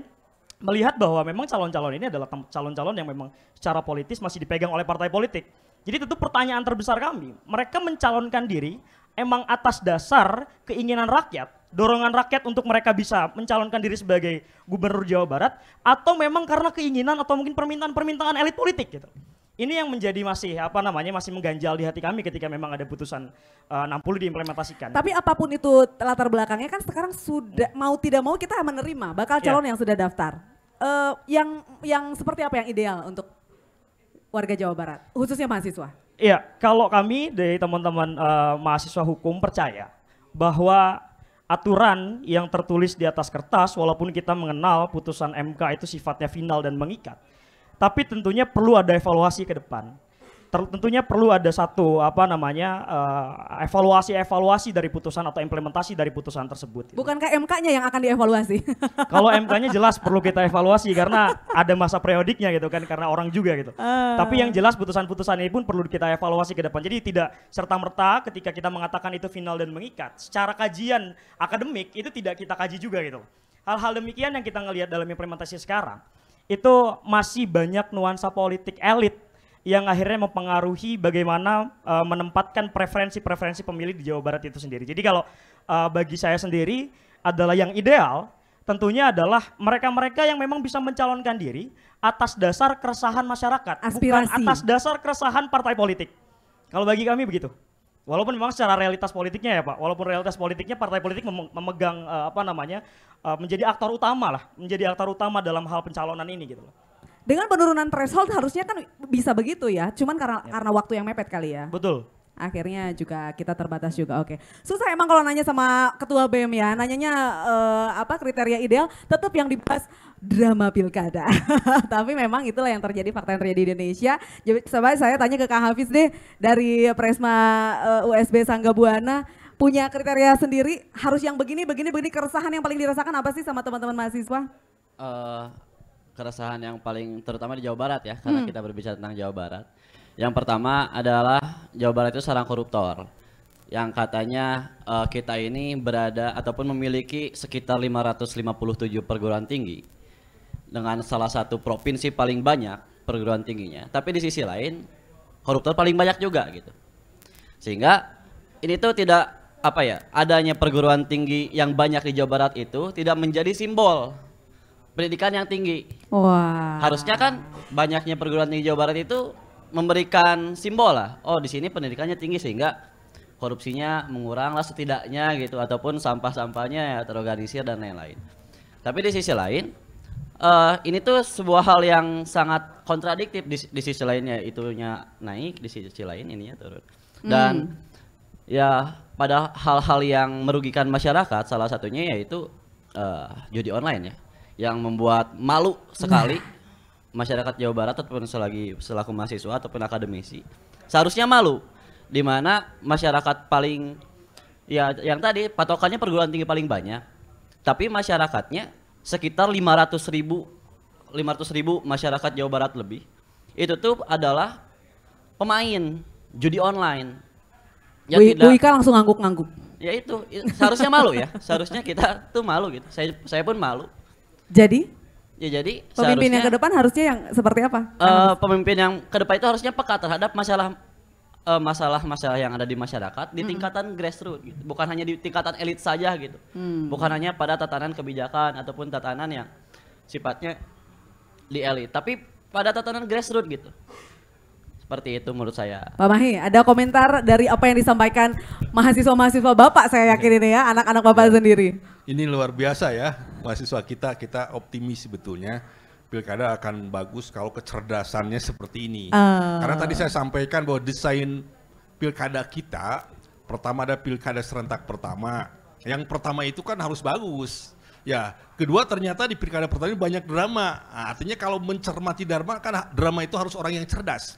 melihat bahwa memang calon-calon ini adalah calon-calon yang memang secara politis masih dipegang oleh partai politik. Jadi tentu pertanyaan terbesar kami, mereka mencalonkan diri emang atas dasar keinginan rakyat, dorongan rakyat untuk mereka bisa mencalonkan diri sebagai gubernur Jawa Barat atau memang karena keinginan atau mungkin permintaan-permintaan elit politik gitu. Ini yang menjadi masih apa namanya masih mengganjal di hati kami ketika memang ada putusan uh, eh, 60 diimplementasikan. Tapi apapun itu latar belakangnya kan sekarang sudah hmm. mau tidak mau kita menerima bakal ya. calon yang sudah daftar. Uh, yang yang seperti apa yang ideal untuk warga Jawa Barat khususnya mahasiswa? Iya, kalau kami dari teman-teman uh, mahasiswa hukum percaya bahwa aturan yang tertulis di atas kertas walaupun kita mengenal putusan MK itu sifatnya final dan mengikat tapi tentunya perlu ada evaluasi ke depan. Ter tentunya perlu ada satu apa namanya eh, evaluasi-evaluasi uh, dari putusan atau implementasi dari putusan tersebut. Gitu. Bukankah MK-nya yang akan dievaluasi? Kalau MK-nya jelas perlu kita evaluasi karena ada masa periodiknya gitu kan karena orang juga gitu. Uh. Tapi yang jelas putusan-putusan ini pun perlu kita evaluasi ke depan. Jadi tidak serta merta ketika kita mengatakan itu final dan mengikat. Secara kajian akademik itu tidak kita kaji juga gitu. Hal-hal demikian yang kita ngelihat dalam implementasi sekarang itu masih banyak nuansa politik elit yang akhirnya mempengaruhi bagaimana uh, menempatkan preferensi-preferensi pemilih di Jawa Barat itu sendiri. Jadi kalau uh, bagi saya sendiri adalah yang ideal tentunya adalah mereka-mereka yang memang bisa mencalonkan diri atas dasar keresahan masyarakat, Aspirasi. bukan atas dasar keresahan partai politik. Kalau bagi kami begitu. Walaupun memang secara realitas politiknya ya Pak, walaupun realitas politiknya partai politik memegang uh, apa namanya uh, menjadi aktor utama lah, menjadi aktor utama dalam hal pencalonan ini gitu loh. Dengan penurunan threshold harusnya kan bisa begitu ya, cuman karena ya. karena waktu yang mepet kali ya. Betul akhirnya juga kita terbatas juga. Oke. Okay. Susah emang kalau nanya sama ketua BEM ya. Nanyanya uh, apa kriteria ideal tetap yang dibahas drama pilkada. Tapi memang itulah yang terjadi fakta yang terjadi di Indonesia. Jadi sebab saya tanya ke Kang Hafiz deh dari Presma uh, eh, USB Sanggabuana punya kriteria sendiri harus yang begini begini begini keresahan yang paling dirasakan apa sih sama teman-teman mahasiswa? Uh, keresahan yang paling terutama di Jawa Barat ya karena hmm. kita berbicara tentang Jawa Barat yang pertama adalah Jawa Barat itu sarang koruptor yang katanya uh, kita ini berada ataupun memiliki sekitar 557 perguruan tinggi dengan salah satu provinsi paling banyak perguruan tingginya. Tapi di sisi lain koruptor paling banyak juga gitu. Sehingga ini tuh tidak apa ya, adanya perguruan tinggi yang banyak di Jawa Barat itu tidak menjadi simbol pendidikan yang tinggi. Wah. Harusnya kan banyaknya perguruan tinggi Jawa Barat itu memberikan simbol lah. Oh, di sini pendidikannya tinggi sehingga korupsinya mengurang lah setidaknya gitu ataupun sampah-sampahnya ya terorganisir dan lain-lain. Tapi di sisi lain uh, ini tuh sebuah hal yang sangat kontradiktif di, di sisi lainnya itunya naik di sisi lain ini ya turun. Dan hmm. ya pada hal-hal yang merugikan masyarakat salah satunya yaitu uh, judi online ya yang membuat malu sekali. Hmm masyarakat Jawa Barat ataupun selagi selaku mahasiswa ataupun akademisi seharusnya malu di mana masyarakat paling ya yang tadi patokannya perguruan tinggi paling banyak tapi masyarakatnya sekitar 500 ribu 500 ribu masyarakat Jawa Barat lebih itu tuh adalah pemain judi online ya Bu, tidak, Bu Ika langsung ngangguk-ngangguk ya itu seharusnya malu ya seharusnya kita tuh malu gitu saya saya pun malu jadi Ya jadi pemimpin yang ke depan harusnya yang seperti apa? Uh, pemimpin yang ke depan itu harusnya peka terhadap masalah eh, masalah-masalah uh, yang ada di masyarakat di tingkatan mm grassroots gitu. Bukan hanya di tingkatan elit saja gitu. Mm. Bukan hanya pada tatanan kebijakan ataupun tatanan yang sifatnya di elit, tapi pada tatanan grassroots gitu. Seperti itu menurut saya. Pak Mahi, ada komentar dari apa yang disampaikan mahasiswa-mahasiswa Bapak saya yakin ini ya, anak-anak Bapak ya. sendiri. Ini luar biasa ya, mahasiswa kita, kita optimis sebetulnya pilkada akan bagus kalau kecerdasannya seperti ini. Uh. Karena tadi saya sampaikan bahwa desain pilkada kita, pertama ada pilkada serentak pertama. Yang pertama itu kan harus bagus. Ya, kedua ternyata di pilkada pertama ini banyak drama. Nah, artinya kalau mencermati drama kan drama itu harus orang yang cerdas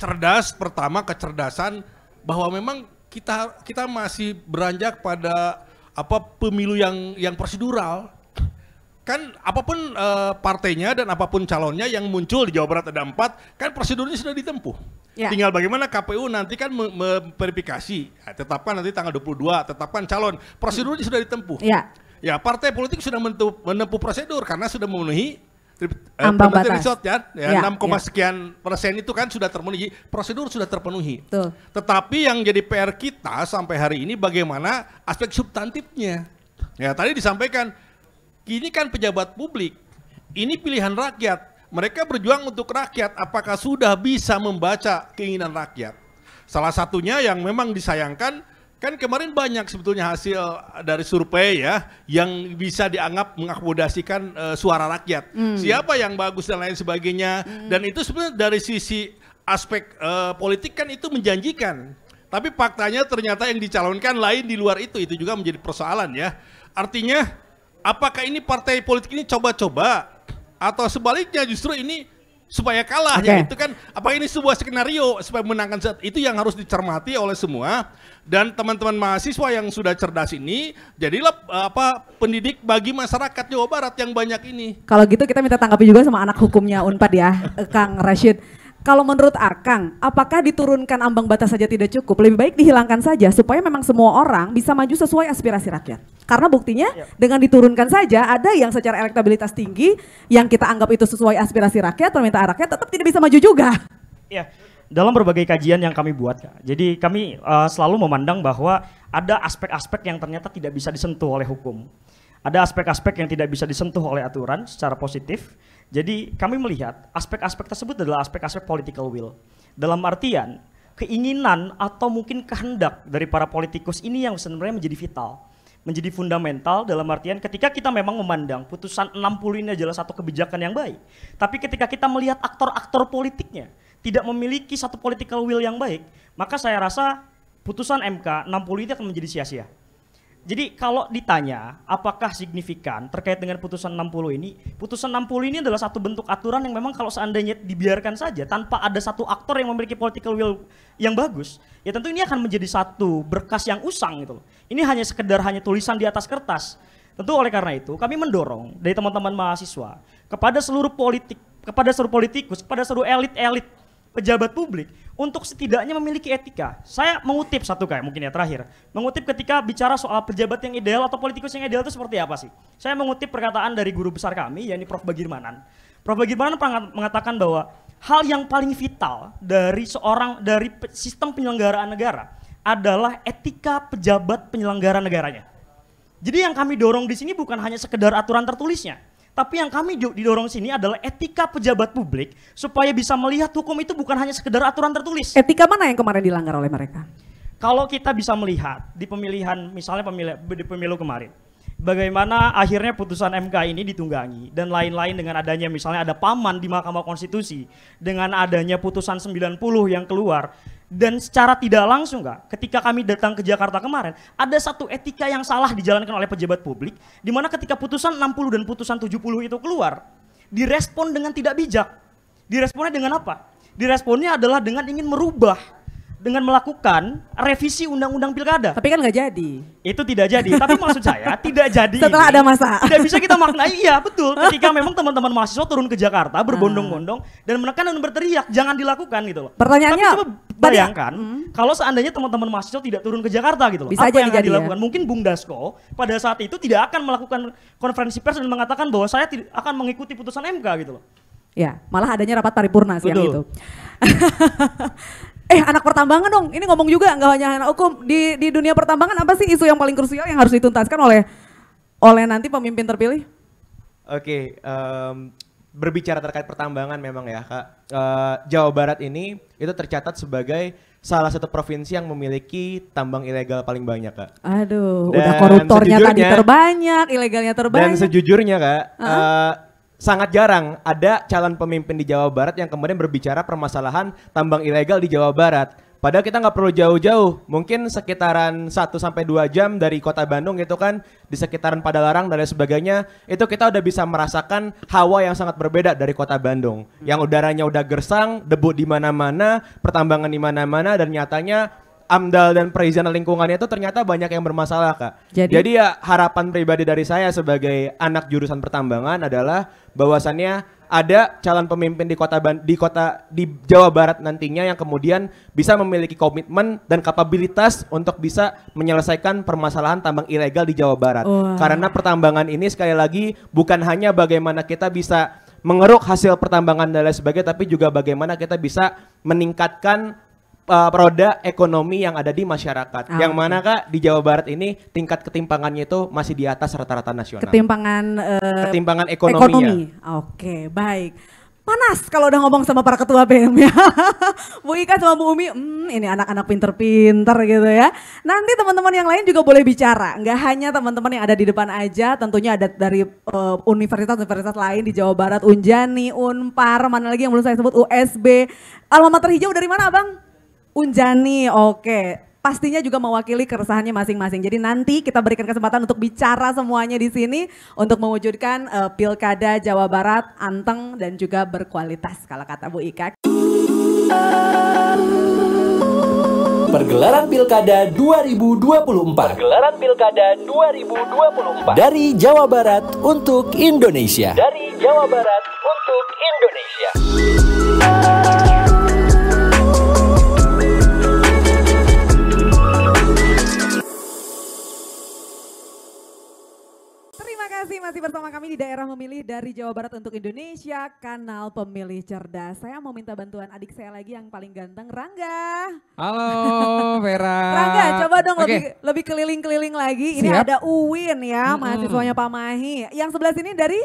cerdas pertama kecerdasan bahwa memang kita kita masih beranjak pada apa pemilu yang yang prosedural kan apapun uh, partainya dan apapun calonnya yang muncul di Jawa Barat ada empat kan prosedurnya sudah ditempuh ya. tinggal bagaimana KPU nanti kan memverifikasi ya, tetapkan nanti tanggal 22 tetapkan calon prosedurnya sudah ditempuh ya. ya partai politik sudah menempuh prosedur karena sudah memenuhi Eh, ambang batas. resort ya, ya, ya 6, ya. sekian persen itu kan sudah terpenuhi, prosedur sudah terpenuhi. Tuh. Tetapi yang jadi PR kita sampai hari ini bagaimana aspek substantifnya. Ya, tadi disampaikan ini kan pejabat publik. Ini pilihan rakyat. Mereka berjuang untuk rakyat apakah sudah bisa membaca keinginan rakyat. Salah satunya yang memang disayangkan Kan kemarin banyak sebetulnya hasil eh, dari survei ya yang bisa dianggap mengakomodasikan uh, suara rakyat. Hmm. Siapa yang bagus dan lain sebagainya. Hmm. Dan itu sebenarnya dari sisi aspek uh, politik kan itu menjanjikan. Tapi faktanya ternyata yang dicalonkan lain di luar itu. Itu juga menjadi persoalan ya. Artinya apakah ini partai politik ini coba-coba atau sebaliknya justru ini supaya kalah okay. ya itu kan apa ini sebuah skenario supaya menangkan set itu yang harus dicermati oleh semua dan teman-teman mahasiswa yang sudah cerdas ini jadilah apa pendidik bagi masyarakat Jawa Barat yang banyak ini. Kalau gitu kita minta tanggapi juga sama anak hukumnya Unpad ya Kang Rashid kalau menurut Arkang, apakah diturunkan ambang batas saja tidak cukup? Lebih baik dihilangkan saja supaya memang semua orang bisa maju sesuai aspirasi rakyat. Karena buktinya iya. dengan diturunkan saja ada yang secara elektabilitas tinggi yang kita anggap itu sesuai aspirasi rakyat, permintaan rakyat tetap tidak bisa maju juga. Ya, Dalam berbagai kajian yang kami buat, jadi kami uh, selalu memandang bahwa ada aspek-aspek yang ternyata tidak bisa disentuh oleh hukum. Ada aspek-aspek yang tidak bisa disentuh oleh aturan secara positif jadi kami melihat aspek-aspek tersebut adalah aspek-aspek political will. Dalam artian keinginan atau mungkin kehendak dari para politikus ini yang sebenarnya menjadi vital menjadi fundamental dalam artian ketika kita memang memandang putusan 60 ini adalah satu kebijakan yang baik. Tapi ketika kita melihat aktor-aktor politiknya tidak memiliki satu political will yang baik, maka saya rasa putusan MK 60 ini akan menjadi sia-sia. Jadi kalau ditanya apakah signifikan terkait dengan putusan 60 ini, putusan 60 ini adalah satu bentuk aturan yang memang kalau seandainya dibiarkan saja tanpa ada satu aktor yang memiliki political will yang bagus, ya tentu ini akan menjadi satu berkas yang usang gitu loh. Ini hanya sekedar hanya tulisan di atas kertas. Tentu oleh karena itu kami mendorong dari teman-teman mahasiswa kepada seluruh politik, kepada seluruh politikus, kepada seluruh elit-elit pejabat publik untuk setidaknya memiliki etika. Saya mengutip satu kayak mungkin ya terakhir, mengutip ketika bicara soal pejabat yang ideal atau politikus yang ideal itu seperti apa sih? Saya mengutip perkataan dari guru besar kami yakni Prof Bagirmanan. Prof Bagirmanan mengatakan bahwa hal yang paling vital dari seorang dari sistem penyelenggaraan negara adalah etika pejabat penyelenggara negaranya. Jadi yang kami dorong di sini bukan hanya sekedar aturan tertulisnya, tapi yang kami didorong sini adalah etika pejabat publik supaya bisa melihat hukum itu bukan hanya sekedar aturan tertulis. Etika mana yang kemarin dilanggar oleh mereka? Kalau kita bisa melihat di pemilihan, misalnya pemilih, di pemilu kemarin, bagaimana akhirnya putusan MK ini ditunggangi dan lain-lain dengan adanya misalnya ada paman di Mahkamah Konstitusi dengan adanya putusan 90 yang keluar dan secara tidak langsung kak, ketika kami datang ke Jakarta kemarin, ada satu etika yang salah dijalankan oleh pejabat publik, di mana ketika putusan 60 dan putusan 70 itu keluar, direspon dengan tidak bijak. Diresponnya dengan apa? Diresponnya adalah dengan ingin merubah dengan melakukan revisi undang-undang pilkada. Tapi kan nggak jadi. Itu tidak jadi. Tapi maksud saya tidak jadi. Setelah ini, ada masa. Tidak bisa kita maknai. Iya betul. Ketika memang teman-teman mahasiswa turun ke Jakarta berbondong-bondong dan menekan dan berteriak jangan dilakukan gitu loh. Pertanyaannya. Tapi coba ya? bayangkan hmm. kalau seandainya teman-teman mahasiswa tidak turun ke Jakarta gitu loh. Bisa apa jadi, yang akan dilakukan? Ya? Mungkin Bung Dasko pada saat itu tidak akan melakukan konferensi pers dan mengatakan bahwa saya tidak akan mengikuti putusan MK gitu loh. Ya, malah adanya rapat paripurna sih itu. eh anak pertambangan dong ini ngomong juga nggak hanya anak hukum di di dunia pertambangan apa sih isu yang paling krusial yang harus dituntaskan oleh oleh nanti pemimpin terpilih oke okay, um, berbicara terkait pertambangan memang ya kak uh, Jawa Barat ini itu tercatat sebagai salah satu provinsi yang memiliki tambang ilegal paling banyak kak aduh dan udah koruptornya tadi terbanyak ilegalnya terbanyak dan sejujurnya kak uh -huh. uh, sangat jarang ada calon pemimpin di Jawa Barat yang kemudian berbicara permasalahan tambang ilegal di Jawa Barat. Padahal kita nggak perlu jauh-jauh, mungkin sekitaran 1 sampai dua jam dari kota Bandung gitu kan di sekitaran Padalarang dan lain sebagainya, itu kita udah bisa merasakan hawa yang sangat berbeda dari kota Bandung. Yang udaranya udah gersang, debu di mana-mana, pertambangan di mana-mana dan nyatanya amdal dan perizinan lingkungannya itu ternyata banyak yang bermasalah kak. Jadi, Jadi ya harapan pribadi dari saya sebagai anak jurusan pertambangan adalah bahwasannya ada calon pemimpin di kota di kota di Jawa Barat nantinya yang kemudian bisa memiliki komitmen dan kapabilitas untuk bisa menyelesaikan permasalahan tambang ilegal di Jawa Barat. Wow. Karena pertambangan ini sekali lagi bukan hanya bagaimana kita bisa mengeruk hasil pertambangan dan lain sebagainya tapi juga bagaimana kita bisa meningkatkan uh, roda ekonomi yang ada di masyarakat. Oh, yang okay. mana Kak di Jawa Barat ini tingkat ketimpangannya itu masih di atas rata-rata nasional. Ketimpangan uh, ketimpangan ekonominya. ekonomi. Oke, okay, baik. Panas kalau udah ngomong sama para ketua BEM ya. Bu Ika sama Bu Umi, hmm, ini anak-anak pinter-pinter gitu ya. Nanti teman-teman yang lain juga boleh bicara. Nggak hanya teman-teman yang ada di depan aja, tentunya ada dari eh, universitas-universitas uh, lain di Jawa Barat, Unjani, Unpar, mana lagi yang belum saya sebut, USB. Alma mater hijau dari mana Bang? Unjani, oke. Okay. Pastinya juga mewakili keresahannya masing-masing. Jadi nanti kita berikan kesempatan untuk bicara semuanya di sini untuk mewujudkan uh, pilkada Jawa Barat anteng dan juga berkualitas kalau kata Bu Ika. Pergelaran Pilkada 2024. Pergelaran Pilkada 2024. Dari Jawa Barat untuk Indonesia. Dari Jawa Barat untuk Indonesia. kasih masih bersama kami di daerah memilih dari Jawa Barat untuk Indonesia, kanal Pemilih Cerdas. Saya mau minta bantuan adik saya lagi yang paling ganteng, Rangga. Halo Vera. Rangga, coba dong okay. lebih lebih keliling-keliling lagi. Ini ada Uwin ya, mm -hmm. mahasiswanya Pak Mahi. Yang sebelah sini dari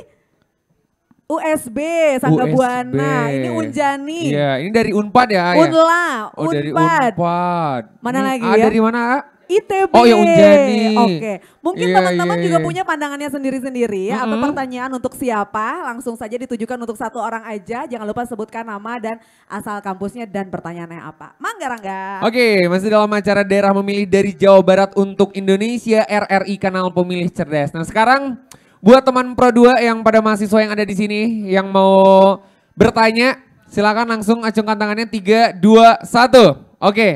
USB Sangga USB. Buana. Ini Unjani. Iya, ini dari Unpad ya. ya? Unla, Oh, Unpad. dari Unpad. Mana ini, lagi ya? Dari mana? ITB. Oh ya Oke. Okay. Mungkin iya, teman-teman yeah, juga iya. punya pandangannya sendiri-sendiri mm -hmm. atau pertanyaan untuk siapa langsung saja ditujukan untuk satu orang aja. Jangan lupa sebutkan nama dan asal kampusnya dan pertanyaannya apa. Mangga Rangga. Oke, okay, masih dalam acara daerah memilih dari Jawa Barat untuk Indonesia RRI Kanal Pemilih Cerdas. Nah, sekarang buat teman Pro 2 yang pada mahasiswa yang ada di sini yang mau bertanya silakan langsung acungkan tangannya Tiga, dua, satu. Oke. Okay.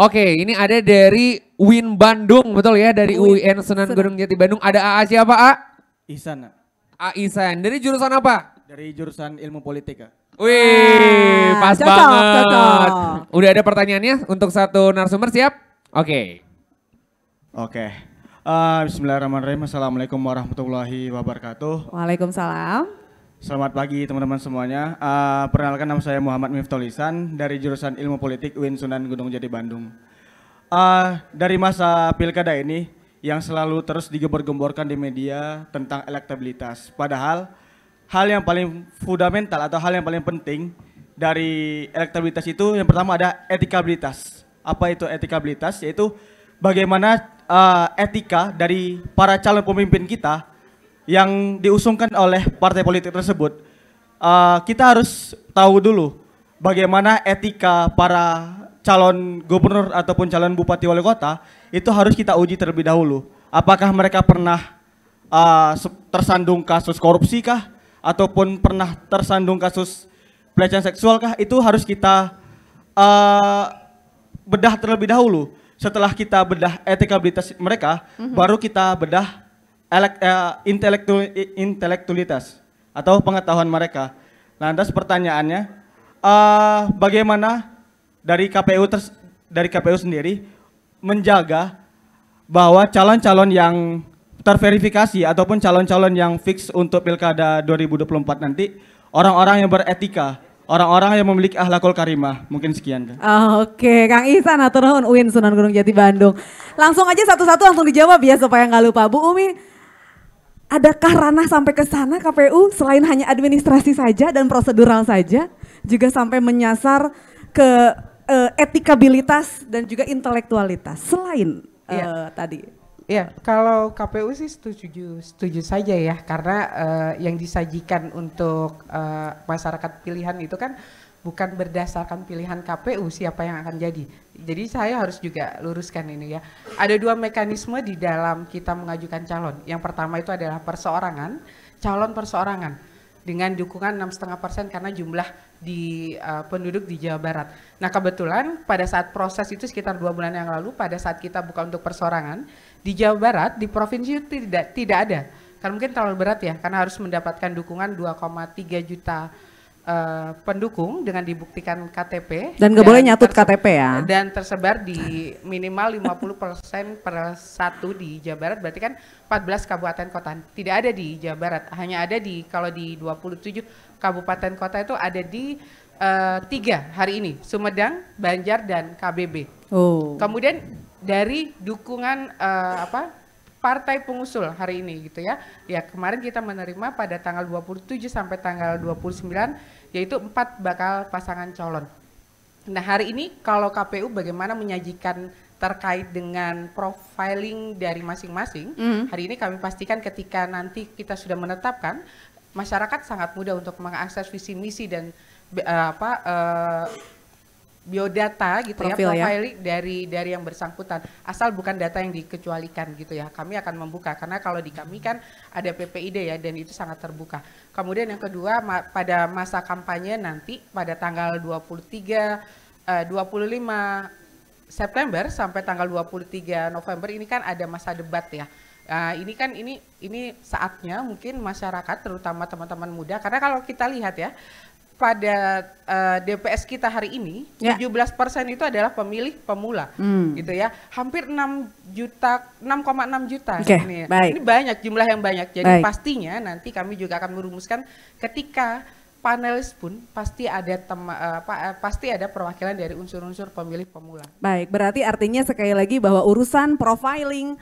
Oke, ini ada dari Win Bandung, betul ya? Dari Win. UIN Sunan Gunung Jati Bandung. Ada AA siapa, A? Isan. A Isan. Dari jurusan apa? Dari jurusan Ilmu Politik, Kak. Wih, ah, pas cocok, banget. Cocok. Udah ada pertanyaannya untuk satu narasumber siap? Oke. Okay. Oke. Okay. Uh, Bismillahirrahmanirrahim. Assalamualaikum warahmatullahi wabarakatuh. Waalaikumsalam. Selamat pagi teman-teman semuanya. Uh, perkenalkan nama saya Muhammad Miftolisan dari jurusan Ilmu Politik UIN Sunan Gunung Jati Bandung. Uh, dari masa pilkada ini yang selalu terus digembor gemborkan di media tentang elektabilitas. Padahal hal yang paling fundamental atau hal yang paling penting dari elektabilitas itu yang pertama ada etikabilitas. Apa itu etikabilitas? Yaitu bagaimana uh, etika dari para calon pemimpin kita yang diusungkan oleh partai politik tersebut, uh, kita harus tahu dulu bagaimana etika para calon gubernur ataupun calon bupati wali kota itu harus kita uji terlebih dahulu. Apakah mereka pernah uh, tersandung kasus korupsi kah ataupun pernah tersandung kasus pelecehan seksual kah? Itu harus kita uh, bedah terlebih dahulu. Setelah kita bedah etikabilitas mereka, mm -hmm. baru kita bedah Eh, intelektualitas atau pengetahuan mereka. Lantas pertanyaannya, uh, bagaimana dari KPU ters, dari KPU sendiri menjaga bahwa calon-calon yang terverifikasi ataupun calon-calon yang fix untuk pilkada 2024 nanti orang-orang yang beretika orang-orang yang memiliki ahlakul karimah. Mungkin sekian. Kan? Oh, Oke, okay. Kang Ihsan, Aturhun, Uin, Sunan Gunung Jati, Bandung. Langsung aja satu-satu langsung dijawab ya supaya nggak lupa. Bu Umi, adakah ranah sampai ke sana KPU selain hanya administrasi saja dan prosedural saja juga sampai menyasar ke uh, etikabilitas dan juga intelektualitas selain yeah. Iya. uh, tadi Ya, kalau KPU sih setuju setuju saja ya karena uh, yang disajikan untuk uh, masyarakat pilihan itu kan uh, bukan berdasarkan pilihan KPU siapa yang akan jadi. Jadi saya harus juga luruskan ini ya. Ada dua mekanisme di dalam kita mengajukan calon. Yang pertama itu adalah perseorangan, calon perseorangan dengan dukungan 6,5% karena jumlah di uh, penduduk di Jawa Barat. Nah kebetulan pada saat proses itu sekitar dua bulan yang lalu pada saat kita buka untuk perseorangan di Jawa Barat di provinsi itu tidak tidak ada karena mungkin terlalu berat ya karena harus mendapatkan dukungan 2,3 juta Eh, pendukung dengan dibuktikan KTP dan nggak boleh nyatut KTP ya dan tersebar di minimal 50% per satu di Jawa Barat berarti kan 14 kabupaten kota tidak ada di Jawa Barat hanya ada di kalau di 27 kabupaten kota itu ada di uh, tiga hari ini Sumedang Banjar dan KBB oh. kemudian dari dukungan uh, apa partai pengusul hari ini gitu ya. Ya kemarin kita menerima pada tanggal 27 sampai tanggal 29 yaitu empat bakal pasangan calon. Nah hari ini kalau KPU bagaimana menyajikan terkait dengan profiling dari masing-masing. Mm. Hari ini kami pastikan ketika nanti kita sudah menetapkan masyarakat sangat mudah untuk mengakses visi misi dan eh, apa uh, biodata gitu ya, Profil ya profiling ya. dari dari yang bersangkutan asal bukan data yang dikecualikan gitu ya kami akan membuka karena kalau di kami kan ada PPID ya dan itu sangat terbuka kemudian yang kedua ma pada masa kampanye nanti pada tanggal 23 eh, 25 September sampai tanggal 23 November ini kan ada masa debat ya Nah, ini kan ini ini saatnya mungkin masyarakat terutama teman-teman muda karena kalau kita lihat ya pada uh, eh, DPS kita hari ini ya. 17% itu adalah pemilih pemula hmm. gitu ya. Hampir 6 juta 6,6 juta okay. ini. Ya. Baik. Ini banyak jumlah yang banyak. Jadi Baik. pastinya nanti kami juga akan merumuskan ketika panelis pun pasti ada tema, uh, eh, pa, uh, eh, pasti ada perwakilan dari unsur-unsur pemilih pemula. Baik, berarti artinya sekali lagi bahwa urusan profiling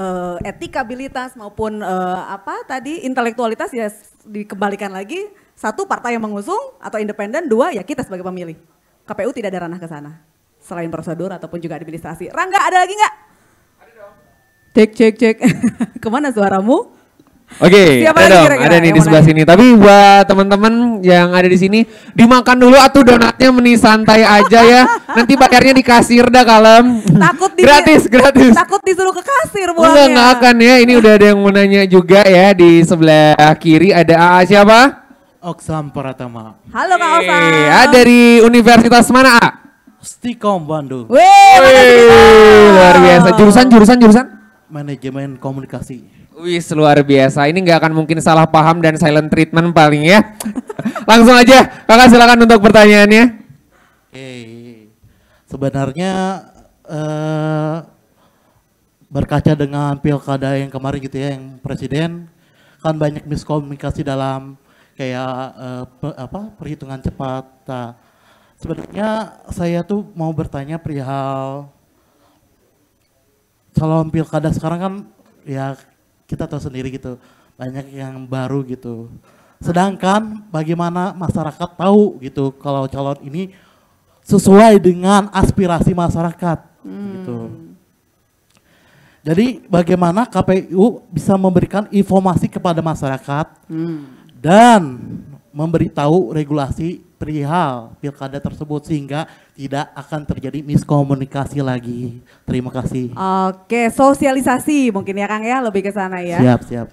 uh, etikabilitas maupun uh, apa tadi intelektualitas ya dikembalikan lagi satu partai yang mengusung atau independen, dua ya kita sebagai pemilih. KPU tidak ada ranah ke sana. Selain prosedur ataupun juga administrasi. Rangga ada lagi nggak? Ada dong. Cek cek cek. Kemana suaramu? Oke, okay, ada ada nih di sebelah sini. Tapi buat teman-teman yang ada di sini, dimakan dulu atuh donatnya meni santai aja ya. Nanti bayarnya di kasir dah kalem. Takut di gratis, gratis. Takut disuruh ke kasir buatnya. Enggak, enggak akan ya. Ini udah ada yang mau nanya juga ya di sebelah kiri ada AA siapa? Oksam Pratama. Halo Kak Oksam. Iya, ah, dari Universitas mana? A? Stikom Bandung. Wih, luar biasa. Jurusan, jurusan, jurusan? Manajemen Komunikasi. Wih, luar biasa. Ini nggak akan mungkin salah paham dan silent treatment paling ya. Langsung aja, kakak silakan untuk pertanyaannya. Oke, sebenarnya uh, berkaca dengan pilkada yang kemarin gitu ya, yang presiden kan banyak miskomunikasi dalam kayak uh, pe, apa perhitungan cepat. Nah, sebenarnya saya tuh mau bertanya perihal calon pilkada sekarang kan ya kita tahu sendiri gitu banyak yang baru gitu. Sedangkan bagaimana masyarakat tahu gitu kalau calon ini sesuai dengan aspirasi masyarakat hmm. gitu. Jadi bagaimana KPU bisa memberikan informasi kepada masyarakat hmm dan memberitahu regulasi perihal pilkada tersebut sehingga tidak akan terjadi miskomunikasi lagi. Terima kasih. Oke, sosialisasi mungkin ya Kang ya, lebih ke sana ya. Siap, siap.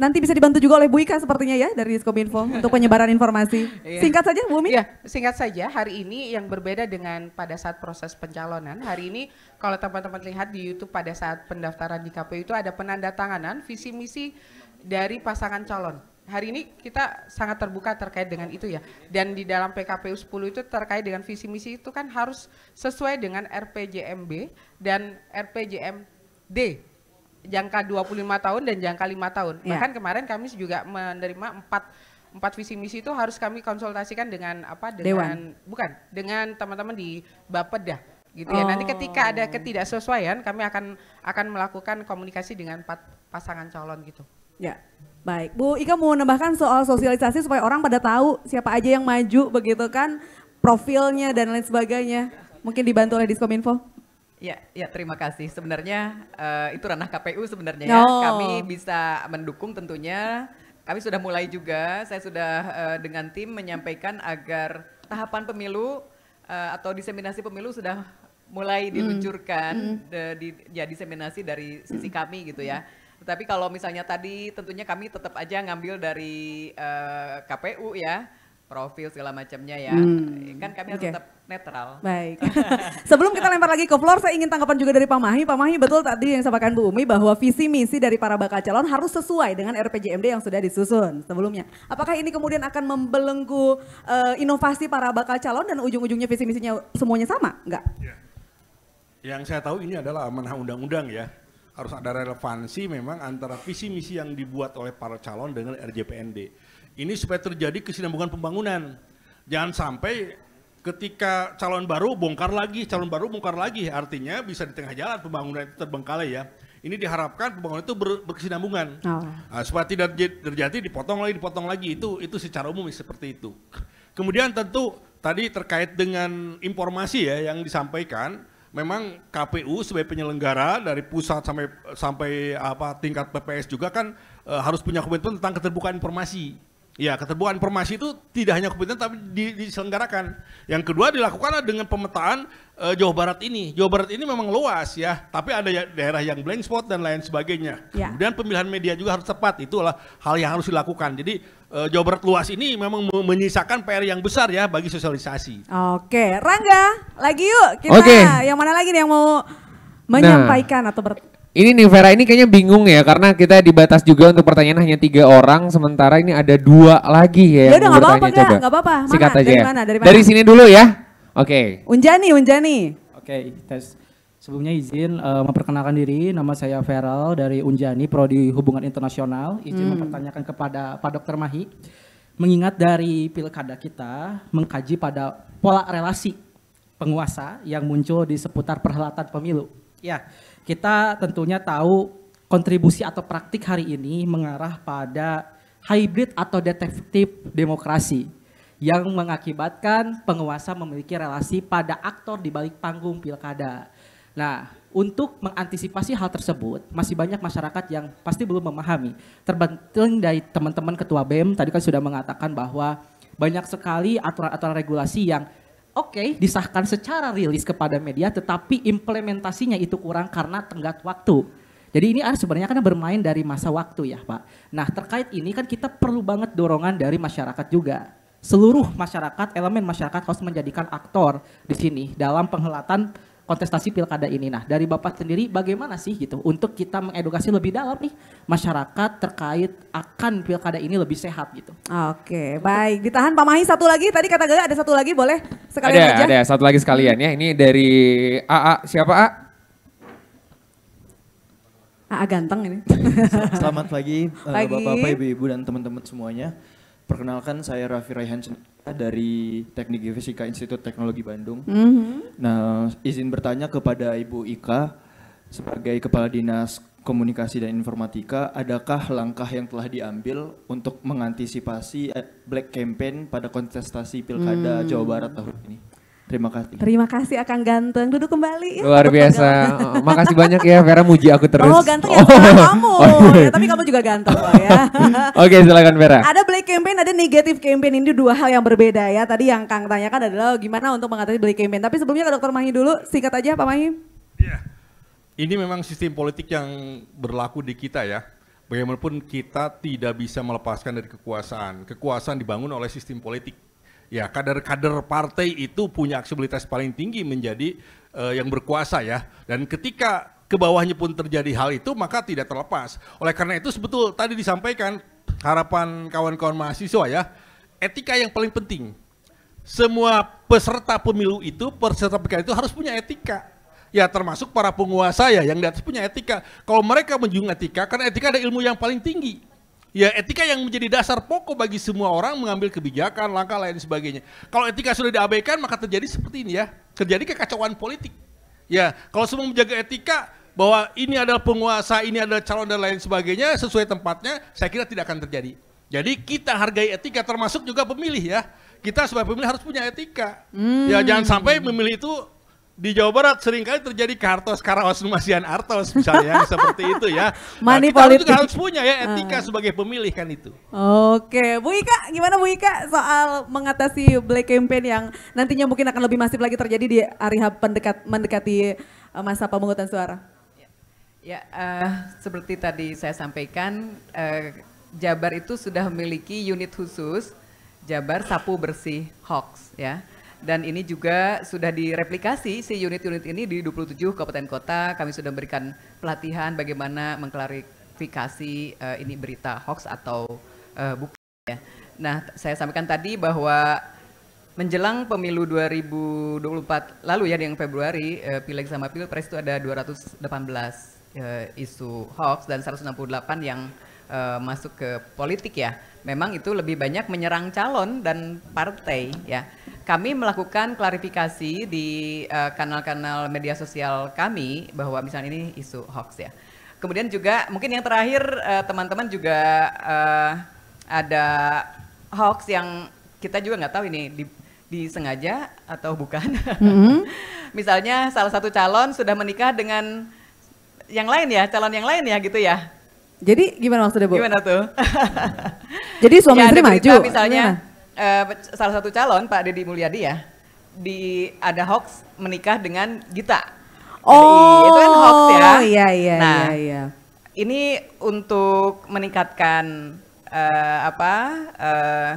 Nanti bisa dibantu juga oleh Bu Ika sepertinya ya dari Diskominfo untuk penyebaran informasi. Iya. Singkat saja Bu Umi. Ya, singkat saja hari ini yang berbeda dengan pada saat proses pencalonan. Hari ini kalau teman-teman lihat di YouTube pada saat pendaftaran di KPU itu ada penanda tanganan visi misi dari pasangan calon hari ini kita sangat terbuka terkait dengan itu ya. Dan di dalam PKPU 10 itu terkait dengan visi misi itu kan harus sesuai dengan RPJMB dan RPJMD jangka 25 tahun dan jangka 5 tahun. Ya. Bahkan kemarin kami juga menerima 4 empat visi misi itu harus kami konsultasikan dengan apa dengan Dewan. bukan dengan teman-teman di Bapeda gitu oh. ya. Nanti ketika ada oh. ketidaksesuaian kami akan akan melakukan komunikasi dengan empat pasangan calon gitu. Ya, baik. Bu Ika mau menambahkan soal sosialisasi supaya orang pada tahu siapa aja yang maju begitu kan, profilnya dan lain sebagainya. Mungkin dibantu oleh Diskominfo. Ya, ya terima kasih. Sebenarnya uh, itu ranah KPU sebenarnya ya. Oh. Kami bisa mendukung tentunya. Kami sudah mulai juga. Saya sudah uh, dengan tim menyampaikan agar tahapan pemilu uh, atau diseminasi pemilu sudah mulai hmm. diluncurkan mm. di, ya diseminasi dari sisi mm. kami gitu ya. Mm tetapi kalau misalnya tadi tentunya kami tetap aja ngambil dari uh, eh, KPU ya profil segala macamnya ya. Hmm. Kan kami okay. tetap netral. Baik. Sebelum kita lempar lagi ke floor, saya ingin tanggapan juga dari Pak Mahi. Pak Mahi betul tadi yang sampaikan Bu Umi bahwa visi misi dari para bakal calon harus sesuai dengan RPJMD yang sudah disusun sebelumnya. Apakah ini kemudian akan membelenggu uh, inovasi para bakal calon dan ujung-ujungnya visi misinya semuanya sama? Enggak. Ya. Yang saya tahu ini adalah amanah undang-undang ya harus ada relevansi memang antara visi misi yang dibuat oleh para calon dengan RJPND. Ini supaya terjadi kesinambungan pembangunan. Jangan sampai ketika calon baru bongkar lagi, calon baru bongkar lagi. Artinya bisa di tengah jalan pembangunan itu terbengkalai ya. Ini diharapkan pembangunan itu ber, berkesinambungan. Oh. Nah, supaya tidak terjadi dipotong lagi, dipotong lagi. Itu itu secara umum ya seperti itu. Kemudian tentu tadi terkait dengan informasi ya yang disampaikan memang KPU sebagai penyelenggara dari pusat sampai sampai apa tingkat PPS juga kan e, harus punya komitmen tentang keterbukaan informasi Ya, keterbukaan informasi itu tidak hanya kepentingan tapi di, diselenggarakan. Yang kedua dilakukan dengan pemetaan e, Jawa Barat ini. Jawa Barat ini memang luas ya, tapi ada ya, daerah yang blank spot dan lain sebagainya. Ya. Kemudian pemilihan media juga harus tepat. Itulah hal yang harus dilakukan. Jadi e, Jawa Barat luas ini memang menyisakan PR yang besar ya bagi sosialisasi. Oke, Rangga, lagi yuk kita. Oke. Yang mana lagi nih yang mau menyampaikan nah, atau bertanya? Ini nih Vera ini kayaknya bingung ya karena kita dibatas juga untuk pertanyaan hanya tiga orang sementara ini ada dua lagi ya. Yaudah, yang bertanya apa-apa, coba. apa-apa. Sikat aja. Dari mana? Dari mana? Dari sini dulu ya. Oke. Okay. Unjani, Unjani. Oke, okay, tes. Sebelumnya izin uh, memperkenalkan diri, nama saya Feral dari Unjani, Prodi Hubungan Internasional. Izin hmm. mempertanyakan kepada Pak Dokter Mahi, mengingat dari pilkada kita mengkaji pada pola relasi penguasa yang muncul di seputar perhelatan pemilu. Ya, kita tentunya tahu kontribusi atau praktik hari ini mengarah pada hybrid atau detektif demokrasi yang mengakibatkan penguasa memiliki relasi pada aktor di balik panggung pilkada. Nah, untuk mengantisipasi hal tersebut, masih banyak masyarakat yang pasti belum memahami. Terbentuk dari teman-teman ketua BEM tadi kan sudah mengatakan bahwa banyak sekali aturan-aturan regulasi yang oke okay, disahkan secara rilis kepada media tetapi implementasinya itu kurang karena tenggat waktu. Jadi ini sebenarnya kan bermain dari masa waktu ya Pak. Nah terkait ini kan kita perlu banget dorongan dari masyarakat juga. Seluruh masyarakat, elemen masyarakat harus menjadikan aktor di sini dalam penghelatan kontestasi pilkada ini. Nah, dari Bapak sendiri bagaimana sih gitu untuk kita mengedukasi lebih dalam nih masyarakat terkait akan pilkada ini lebih sehat gitu. Oke, baik. Ditahan Pak Mahi satu lagi. Tadi kata Gaga ada satu lagi, boleh sekalian ada, saja. Ada, satu lagi sekalian ya. Ini dari AA siapa, A? AA ganteng ini. Selamat pagi, eh, pagi. Bapak-bapak, Ibu-ibu dan teman-teman semuanya. Perkenalkan saya Raffi Raihan dari Teknik Geofisika Institut Teknologi Bandung. Mm -hmm. Nah, izin bertanya kepada Ibu Ika sebagai Kepala Dinas Komunikasi dan Informatika, adakah langkah yang telah diambil untuk mengantisipasi eh, black campaign pada kontestasi Pilkada mm. Jawa Barat tahun ini? Terima kasih. Terima kasih akan ganteng. Duduk kembali. Luar biasa. Terima oh, Makasih banyak ya Vera muji aku terus. Oh ganteng ya oh. kamu. Oh. Iya. Ya, tapi kamu juga ganteng loh ya. Oke okay, silakan Vera. Ada black campaign, ada negatif campaign. Ini dua hal yang berbeda ya. Tadi yang Kang tanyakan adalah gimana untuk mengatasi black campaign. Tapi sebelumnya ke Dokter Mahi dulu. Singkat aja Pak Mahi. Iya. Yeah. Ini memang sistem politik yang berlaku di kita ya. Bagaimanapun kita tidak bisa melepaskan dari kekuasaan. Kekuasaan dibangun oleh sistem politik ya kader-kader partai itu punya aksesibilitas paling tinggi menjadi uh, yang berkuasa ya. Dan ketika ke bawahnya pun terjadi hal itu maka tidak terlepas. Oleh karena itu sebetul tadi disampaikan harapan kawan-kawan mahasiswa ya, etika yang paling penting. Semua peserta pemilu itu, peserta PK itu harus punya etika. Ya termasuk para penguasa ya yang di atas punya etika. Kalau mereka menjunjung etika, karena etika ada ilmu yang paling tinggi. Ya etika yang menjadi dasar pokok bagi semua orang mengambil kebijakan, langkah lain sebagainya. Kalau etika sudah diabaikan maka terjadi seperti ini ya, terjadi kekacauan politik. Ya kalau semua menjaga etika bahwa ini adalah penguasa, ini adalah calon dan lain sebagainya sesuai tempatnya, saya kira tidak akan terjadi. Jadi kita hargai etika termasuk juga pemilih ya. Kita sebagai pemilih harus punya etika. Hmm. Ya jangan sampai memilih itu di Jawa Barat seringkali terjadi kartos karaosmasian artos misalnya seperti itu ya. Money nah, kita juga harus punya ya etika uh. sebagai pemilih kan itu. Oke, Bu Ika, gimana Bu Ika soal mengatasi black campaign yang nantinya mungkin akan lebih masif lagi terjadi di hari pendekat mendekati eh, masa pemungutan suara? Ya, uh, seperti tadi saya sampaikan, uh, Jabar itu sudah memiliki unit khusus Jabar Sapu Bersih Hoax ya. Dan ini juga sudah direplikasi si unit-unit ini di 27 kabupaten kota. Kami sudah memberikan pelatihan bagaimana mengklarifikasi uh, ini berita hoax atau uh, eh, bukan. Ya. Nah, saya sampaikan tadi bahwa menjelang pemilu 2024 lalu ya yang Februari uh, pileg sama pilpres itu ada 218 uh, isu hoax dan 168 yang uh, masuk ke politik ya, memang itu lebih banyak menyerang calon dan partai ya. Kami melakukan klarifikasi di eh, kanal-kanal uh, media sosial kami bahwa misalnya ini isu hoax ya. Kemudian juga mungkin yang terakhir eh, teman-teman uh, juga uh, ada hoax yang kita juga nggak tahu ini di, disengaja atau bukan. Mm-hmm. Misalnya salah satu calon sudah menikah dengan yang lain ya, calon yang lain ya gitu ya jadi gimana maksudnya Bu? Gimana tuh? Jadi suami ya, istri maju? Misalnya uh, salah satu calon Pak Deddy Mulyadi ya, di ada hoax menikah dengan Gita. Oh, Jadi, itu kan hoax ya. Oh, iya iya nah, iya iya. Ini untuk meningkatkan uh, apa? Uh,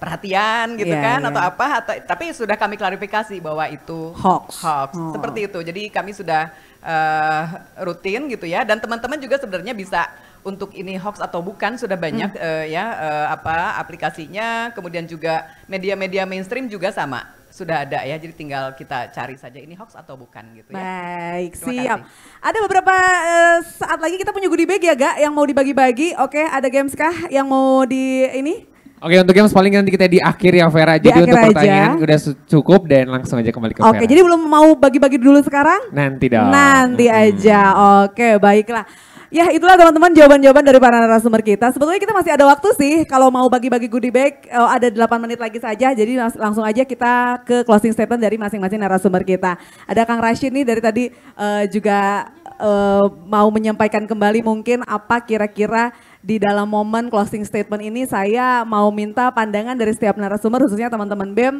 perhatian gitu yeah, kan yeah. atau apa atau tapi sudah kami klarifikasi bahwa itu hoax. Hoax. Oh. Seperti itu. Jadi kami sudah uh, rutin gitu ya. Dan teman-teman juga sebenarnya bisa untuk ini hoax atau bukan sudah banyak hmm. uh, ya uh, apa aplikasinya kemudian juga media-media mainstream juga sama sudah ada ya jadi tinggal kita cari saja ini hoax atau bukan gitu ya. Baik, siap. Ada beberapa uh, saat lagi kita punya goodie bag ya, Gak, yang mau dibagi-bagi. Oke, ada games kah yang mau di ini? Oke untuk games paling nanti kita di akhir ya Vera. Jadi di untuk pertanyaan aja. udah cukup dan langsung aja kembali ke Oke, Vera. Oke jadi belum mau bagi-bagi dulu sekarang? Nanti dong. Nanti hmm. aja. Oke baiklah. Ya itulah teman-teman jawaban-jawaban dari para narasumber kita. Sebetulnya kita masih ada waktu sih kalau mau bagi-bagi goodie bag eh, ada 8 menit lagi saja. Jadi langsung aja kita ke closing statement dari masing-masing narasumber kita. Ada Kang Rashid nih dari tadi uh, juga uh, mau menyampaikan kembali mungkin apa kira-kira di dalam momen closing statement ini saya mau minta pandangan dari setiap narasumber khususnya teman-teman BEM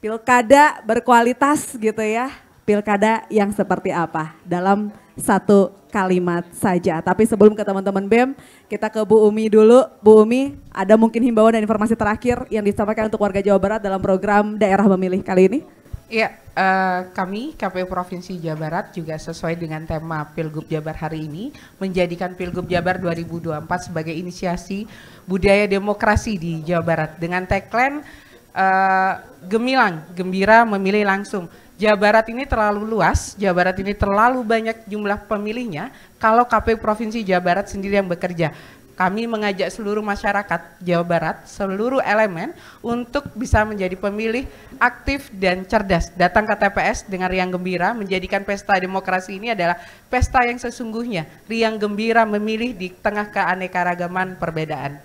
pilkada berkualitas gitu ya. Pilkada yang seperti apa dalam satu kalimat saja. Tapi sebelum ke teman-teman BEM, kita ke Bu Umi dulu. Bu Umi, ada mungkin himbauan dan informasi terakhir yang disampaikan untuk warga Jawa Barat dalam program daerah memilih kali ini? Iya, uh, kami KPU Provinsi Jawa Barat juga sesuai dengan tema Pilgub Jabar hari ini menjadikan Pilgub Jabar 2024 sebagai inisiasi budaya demokrasi di Jawa Barat dengan tagline uh, gemilang, gembira memilih langsung. Jawa Barat ini terlalu luas, Jawa Barat ini terlalu banyak jumlah pemilihnya kalau KPU Provinsi Jawa Barat sendiri yang bekerja kami mengajak seluruh masyarakat Jawa Barat, seluruh elemen untuk bisa menjadi pemilih aktif dan cerdas. Datang ke TPS dengan riang gembira, menjadikan pesta demokrasi ini adalah pesta yang sesungguhnya. Riang gembira memilih di tengah keanekaragaman perbedaan.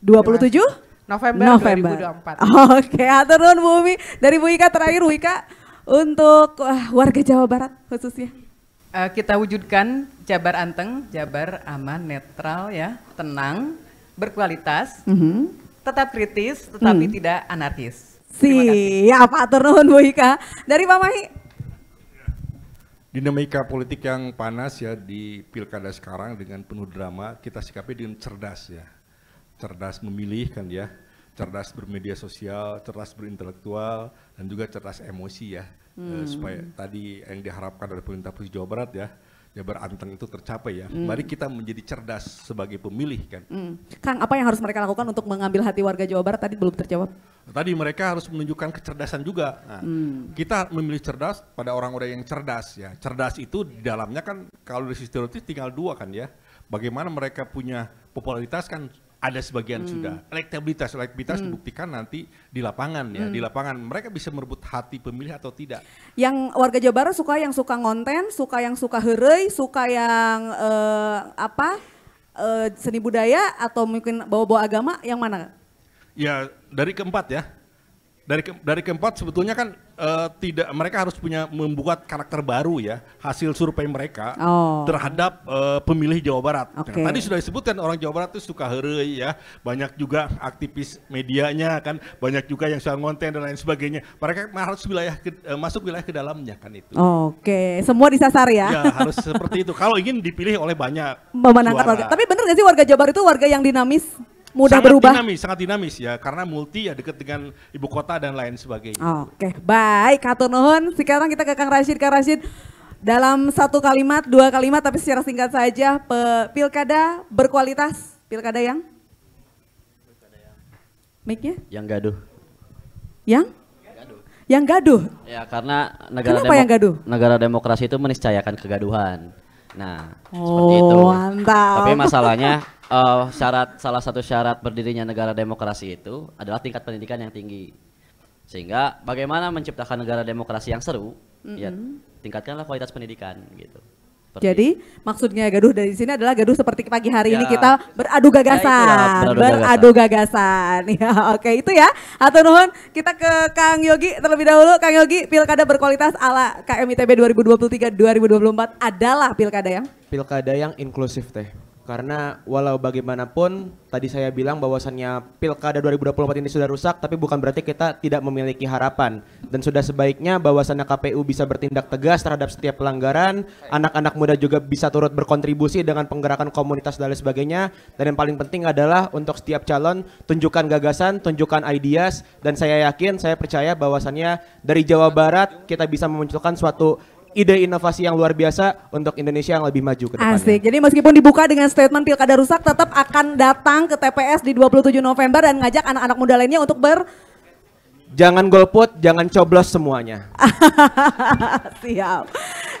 27? November, November. 2024. Oke, okay, ah, aturun Bumi. Dari Bu Ika terakhir Bu Ika untuk uh, warga Jawa Barat khususnya uh, kita wujudkan Jabar Anteng, Jabar aman, netral ya, tenang, berkualitas, mm -hmm. tetap kritis tetapi mm. tidak anarkis. ya, Pak nuhun Bu Ika. Dari Pak Mahi. Ya. Dinamika politik yang panas ya di pilkada sekarang dengan penuh drama, kita sikapi dengan cerdas ya. Cerdas memilih kan ya, cerdas bermedia sosial, cerdas berintelektual, dan juga cerdas emosi ya Eh, hmm. uh, supaya tadi yang diharapkan dari pemerintah provinsi Jawa Barat ya Jabar ya Anteng itu tercapai ya. Hmm. Mari kita menjadi cerdas sebagai pemilih kan. Hmm. Kang, apa yang harus mereka lakukan untuk mengambil hati warga Jawa Barat tadi belum terjawab. Tadi mereka harus menunjukkan kecerdasan juga. Nah, hmm. Kita memilih cerdas pada orang-orang yang cerdas ya. Cerdas itu di dalamnya kan kalau dari sistem tinggal dua kan ya. Bagaimana mereka punya popularitas kan ada sebagian hmm. sudah elektabilitas elektabilitas hmm. dibuktikan nanti di lapangan ya hmm. di lapangan mereka bisa merebut hati pemilih atau tidak yang warga Jawa Barat suka yang suka ngonten suka yang suka herei suka yang uh, apa uh, seni budaya atau mungkin bawa-bawa agama yang mana ya dari keempat ya dari ke, dari keempat sebetulnya kan uh, tidak mereka harus punya membuat karakter baru ya hasil survei mereka oh. terhadap uh, pemilih Jawa Barat. Nah, okay. tadi sudah disebutkan orang Jawa Barat itu suka here ya, banyak juga aktivis medianya kan, banyak juga yang suka ngonten dan lain sebagainya. Mereka harus wilayah ke, uh, masuk wilayah ke dalamnya kan itu. Oke, okay. semua disasar ya. Ya, harus seperti itu. Kalau ingin dipilih oleh banyak memenangkan warga. Tapi benar nggak sih warga Jawa Barat itu warga yang dinamis? mudah sangat berubah. dinamis, sangat dinamis ya karena multi ya dekat dengan ibu kota dan lain sebagainya. Oke, okay. baik Kato Nuhun. Sekarang kita ke Kang Rashid. Kang Rashid, dalam satu kalimat, dua kalimat tapi secara singkat saja, pe, pilkada berkualitas, pilkada yang? Pilkada yang. Mic-nya? Yang gaduh. Yang? Gaduh. Yang gaduh. Ya karena negara Kenapa yang gaduh? Negara demokrasi itu meniscayakan kegaduhan. Nah, oh, seperti itu. Oh, mantap. Tapi masalahnya uh, syarat salah satu syarat berdirinya negara demokrasi itu adalah tingkat pendidikan yang tinggi. Sehingga bagaimana menciptakan negara demokrasi yang seru? Mm -hmm. Ya, tingkatkanlah kualitas pendidikan gitu. Seperti Jadi maksudnya gaduh dari sini adalah gaduh seperti pagi hari ya, ini kita beradu ya, gagasan, ya beradu, gagasan. gagasan. Ya, oke okay. itu ya. Atau nuhun kita ke Kang Yogi terlebih dahulu. Kang Yogi, pilkada berkualitas ala KMITB 2023-2024 adalah pilkada yang? Pilkada yang inklusif teh karena walau bagaimanapun tadi saya bilang bahwasannya Pilkada 2024 ini sudah rusak tapi bukan berarti kita tidak memiliki harapan dan sudah sebaiknya bahwasannya KPU bisa bertindak tegas terhadap setiap pelanggaran, anak-anak muda juga bisa turut berkontribusi dengan penggerakan komunitas dan lain sebagainya dan yang paling penting adalah untuk setiap calon tunjukkan gagasan, tunjukkan ideas dan saya yakin saya percaya bahwasannya dari Jawa Barat kita bisa memunculkan suatu ide inovasi yang luar biasa untuk Indonesia yang lebih maju ke depannya. Asik. Jadi meskipun dibuka dengan statement pilkada rusak tetap akan datang ke TPS di 27 November dan ngajak anak-anak muda lainnya untuk ber Jangan golput, jangan coblos semuanya. Siap.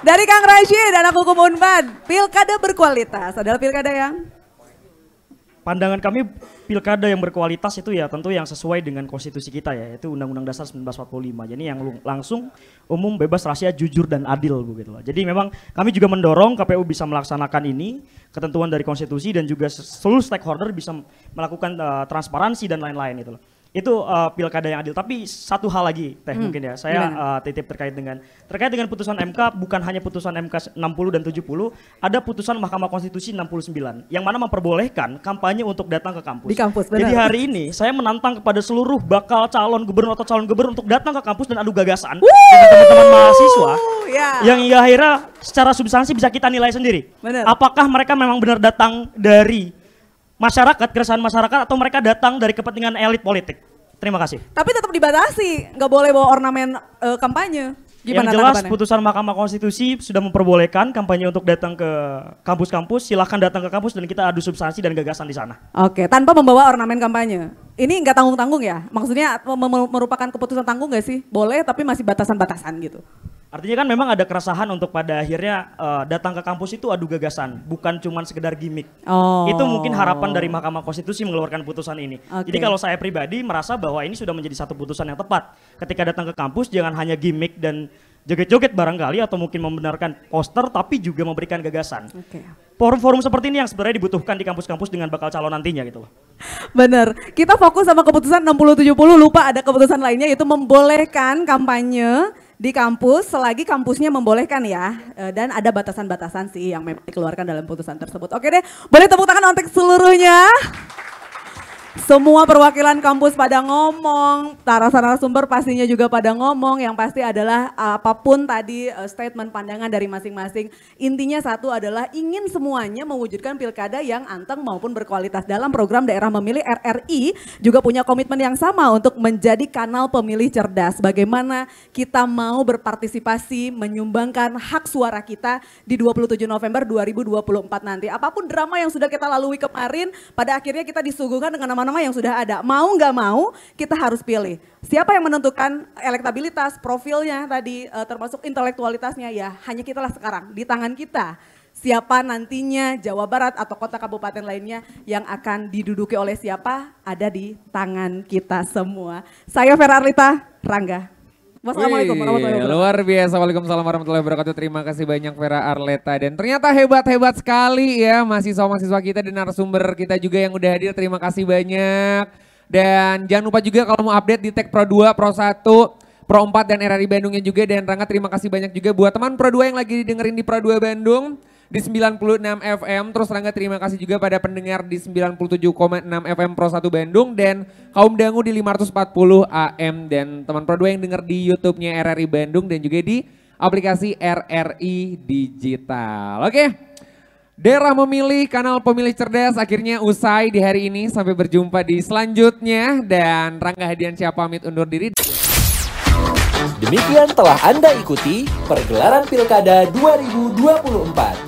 Dari Kang Rashid, dan aku Kumunban, pilkada berkualitas adalah pilkada yang pandangan kami pilkada yang berkualitas itu ya tentu yang sesuai dengan konstitusi kita ya itu Undang-Undang Dasar 1945 jadi yang langsung umum bebas rahasia jujur dan adil begitu lah jadi memang kami juga mendorong KPU bisa melaksanakan ini ketentuan dari konstitusi dan juga seluruh stakeholder bisa melakukan uh, transparansi dan lain-lain itu loh itu uh, pilkada yang adil. Tapi satu hal lagi, teh hmm. mungkin ya, saya hmm. uh, titip terkait dengan terkait dengan putusan MK bukan hanya putusan MK 60 dan 70, ada putusan Mahkamah Konstitusi 69 yang mana memperbolehkan kampanye untuk datang ke kampus. Di kampus. Benar. Jadi hari ini saya menantang kepada seluruh bakal calon gubernur atau calon gubernur untuk datang ke kampus dan adu gagasan Wuh! dengan teman-teman mahasiswa yeah. yang ya akhirnya secara substansi bisa kita nilai sendiri. Bener. Apakah mereka memang benar datang dari masyarakat, keresahan masyarakat atau mereka datang dari kepentingan elit politik? Terima kasih. Tapi tetap dibatasi, nggak boleh bawa ornamen uh, kampanye. Gimana Yang jelas putusan Mahkamah Konstitusi sudah memperbolehkan kampanye untuk datang ke kampus-kampus. Silahkan datang ke kampus dan kita adu substansi dan gagasan di sana. Oke, tanpa membawa ornamen kampanye ini nggak tanggung-tanggung ya? Maksudnya merupakan keputusan tanggung nggak sih? Boleh tapi masih batasan-batasan gitu. Artinya kan memang ada keresahan untuk pada akhirnya uh, datang ke kampus itu adu gagasan, bukan cuman sekedar gimmick. Oh. Itu mungkin harapan dari Mahkamah Konstitusi mengeluarkan putusan ini. Okay. Jadi kalau saya pribadi merasa bahwa ini sudah menjadi satu putusan yang tepat. Ketika datang ke kampus jangan hanya gimmick dan joget-joget barangkali atau mungkin membenarkan poster tapi juga memberikan gagasan. Okay forum-forum seperti ini yang sebenarnya dibutuhkan di kampus-kampus dengan bakal calon nantinya gitu loh. Benar. kita fokus sama keputusan 60-70 lupa ada keputusan lainnya yaitu membolehkan kampanye di kampus selagi kampusnya membolehkan ya e, dan ada batasan-batasan sih yang memang dikeluarkan dalam putusan tersebut. Oke deh, boleh tepuk tangan untuk seluruhnya. Semua perwakilan kampus pada ngomong, tarasana sumber pastinya juga pada ngomong. Yang pasti adalah apapun tadi eh, statement pandangan dari masing-masing. Intinya satu adalah ingin semuanya mewujudkan pilkada yang anteng maupun berkualitas. Dalam program daerah memilih RRI juga punya komitmen yang sama untuk menjadi kanal pemilih cerdas. Bagaimana kita mau berpartisipasi menyumbangkan hak suara kita di 27 November 2024 nanti. Apapun drama yang sudah kita lalui kemarin, pada akhirnya kita disuguhkan dengan nama nama-nama yang sudah ada. Mau nggak mau kita harus pilih. Siapa yang menentukan elektabilitas, profilnya tadi eh, termasuk intelektualitasnya ya hanya kita lah sekarang di tangan kita. Siapa nantinya Jawa Barat atau kota kabupaten lainnya yang akan diduduki oleh siapa ada di tangan kita semua. Saya Vera Arlita Rangga. Wassalamualaikum warahmatullahi wabarakatuh. Luar biasa. Waalaikumsalam warahmatullahi wabarakatuh. Terima kasih banyak Vera Arleta dan ternyata hebat-hebat sekali ya mahasiswa-mahasiswa kita dan narasumber kita juga yang udah hadir. Terima kasih banyak. Dan jangan lupa juga kalau mau update di Tech Pro 2, Pro 1, Pro 4 dan RRI Bandungnya juga dan Rangga terima kasih banyak juga buat teman Pro 2 yang lagi dengerin di Pro 2 Bandung di 96 FM. Terus Rangga terima kasih juga pada pendengar di 97,6 FM Pro 1 Bandung dan kaum dangu di 540 AM dan teman Pro 2 yang dengar di YouTube-nya RRI Bandung dan juga di aplikasi RRI Digital. Oke. Okay? Daerah memilih kanal pemilih cerdas akhirnya usai di hari ini sampai berjumpa di selanjutnya dan Rangga Hadian siapa pamit undur diri. Demikian telah Anda ikuti pergelaran Pilkada 2024.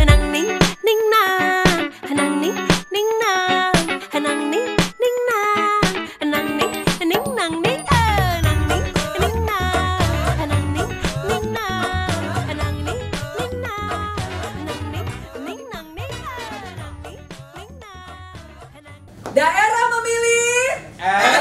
Daerah memilih. eh.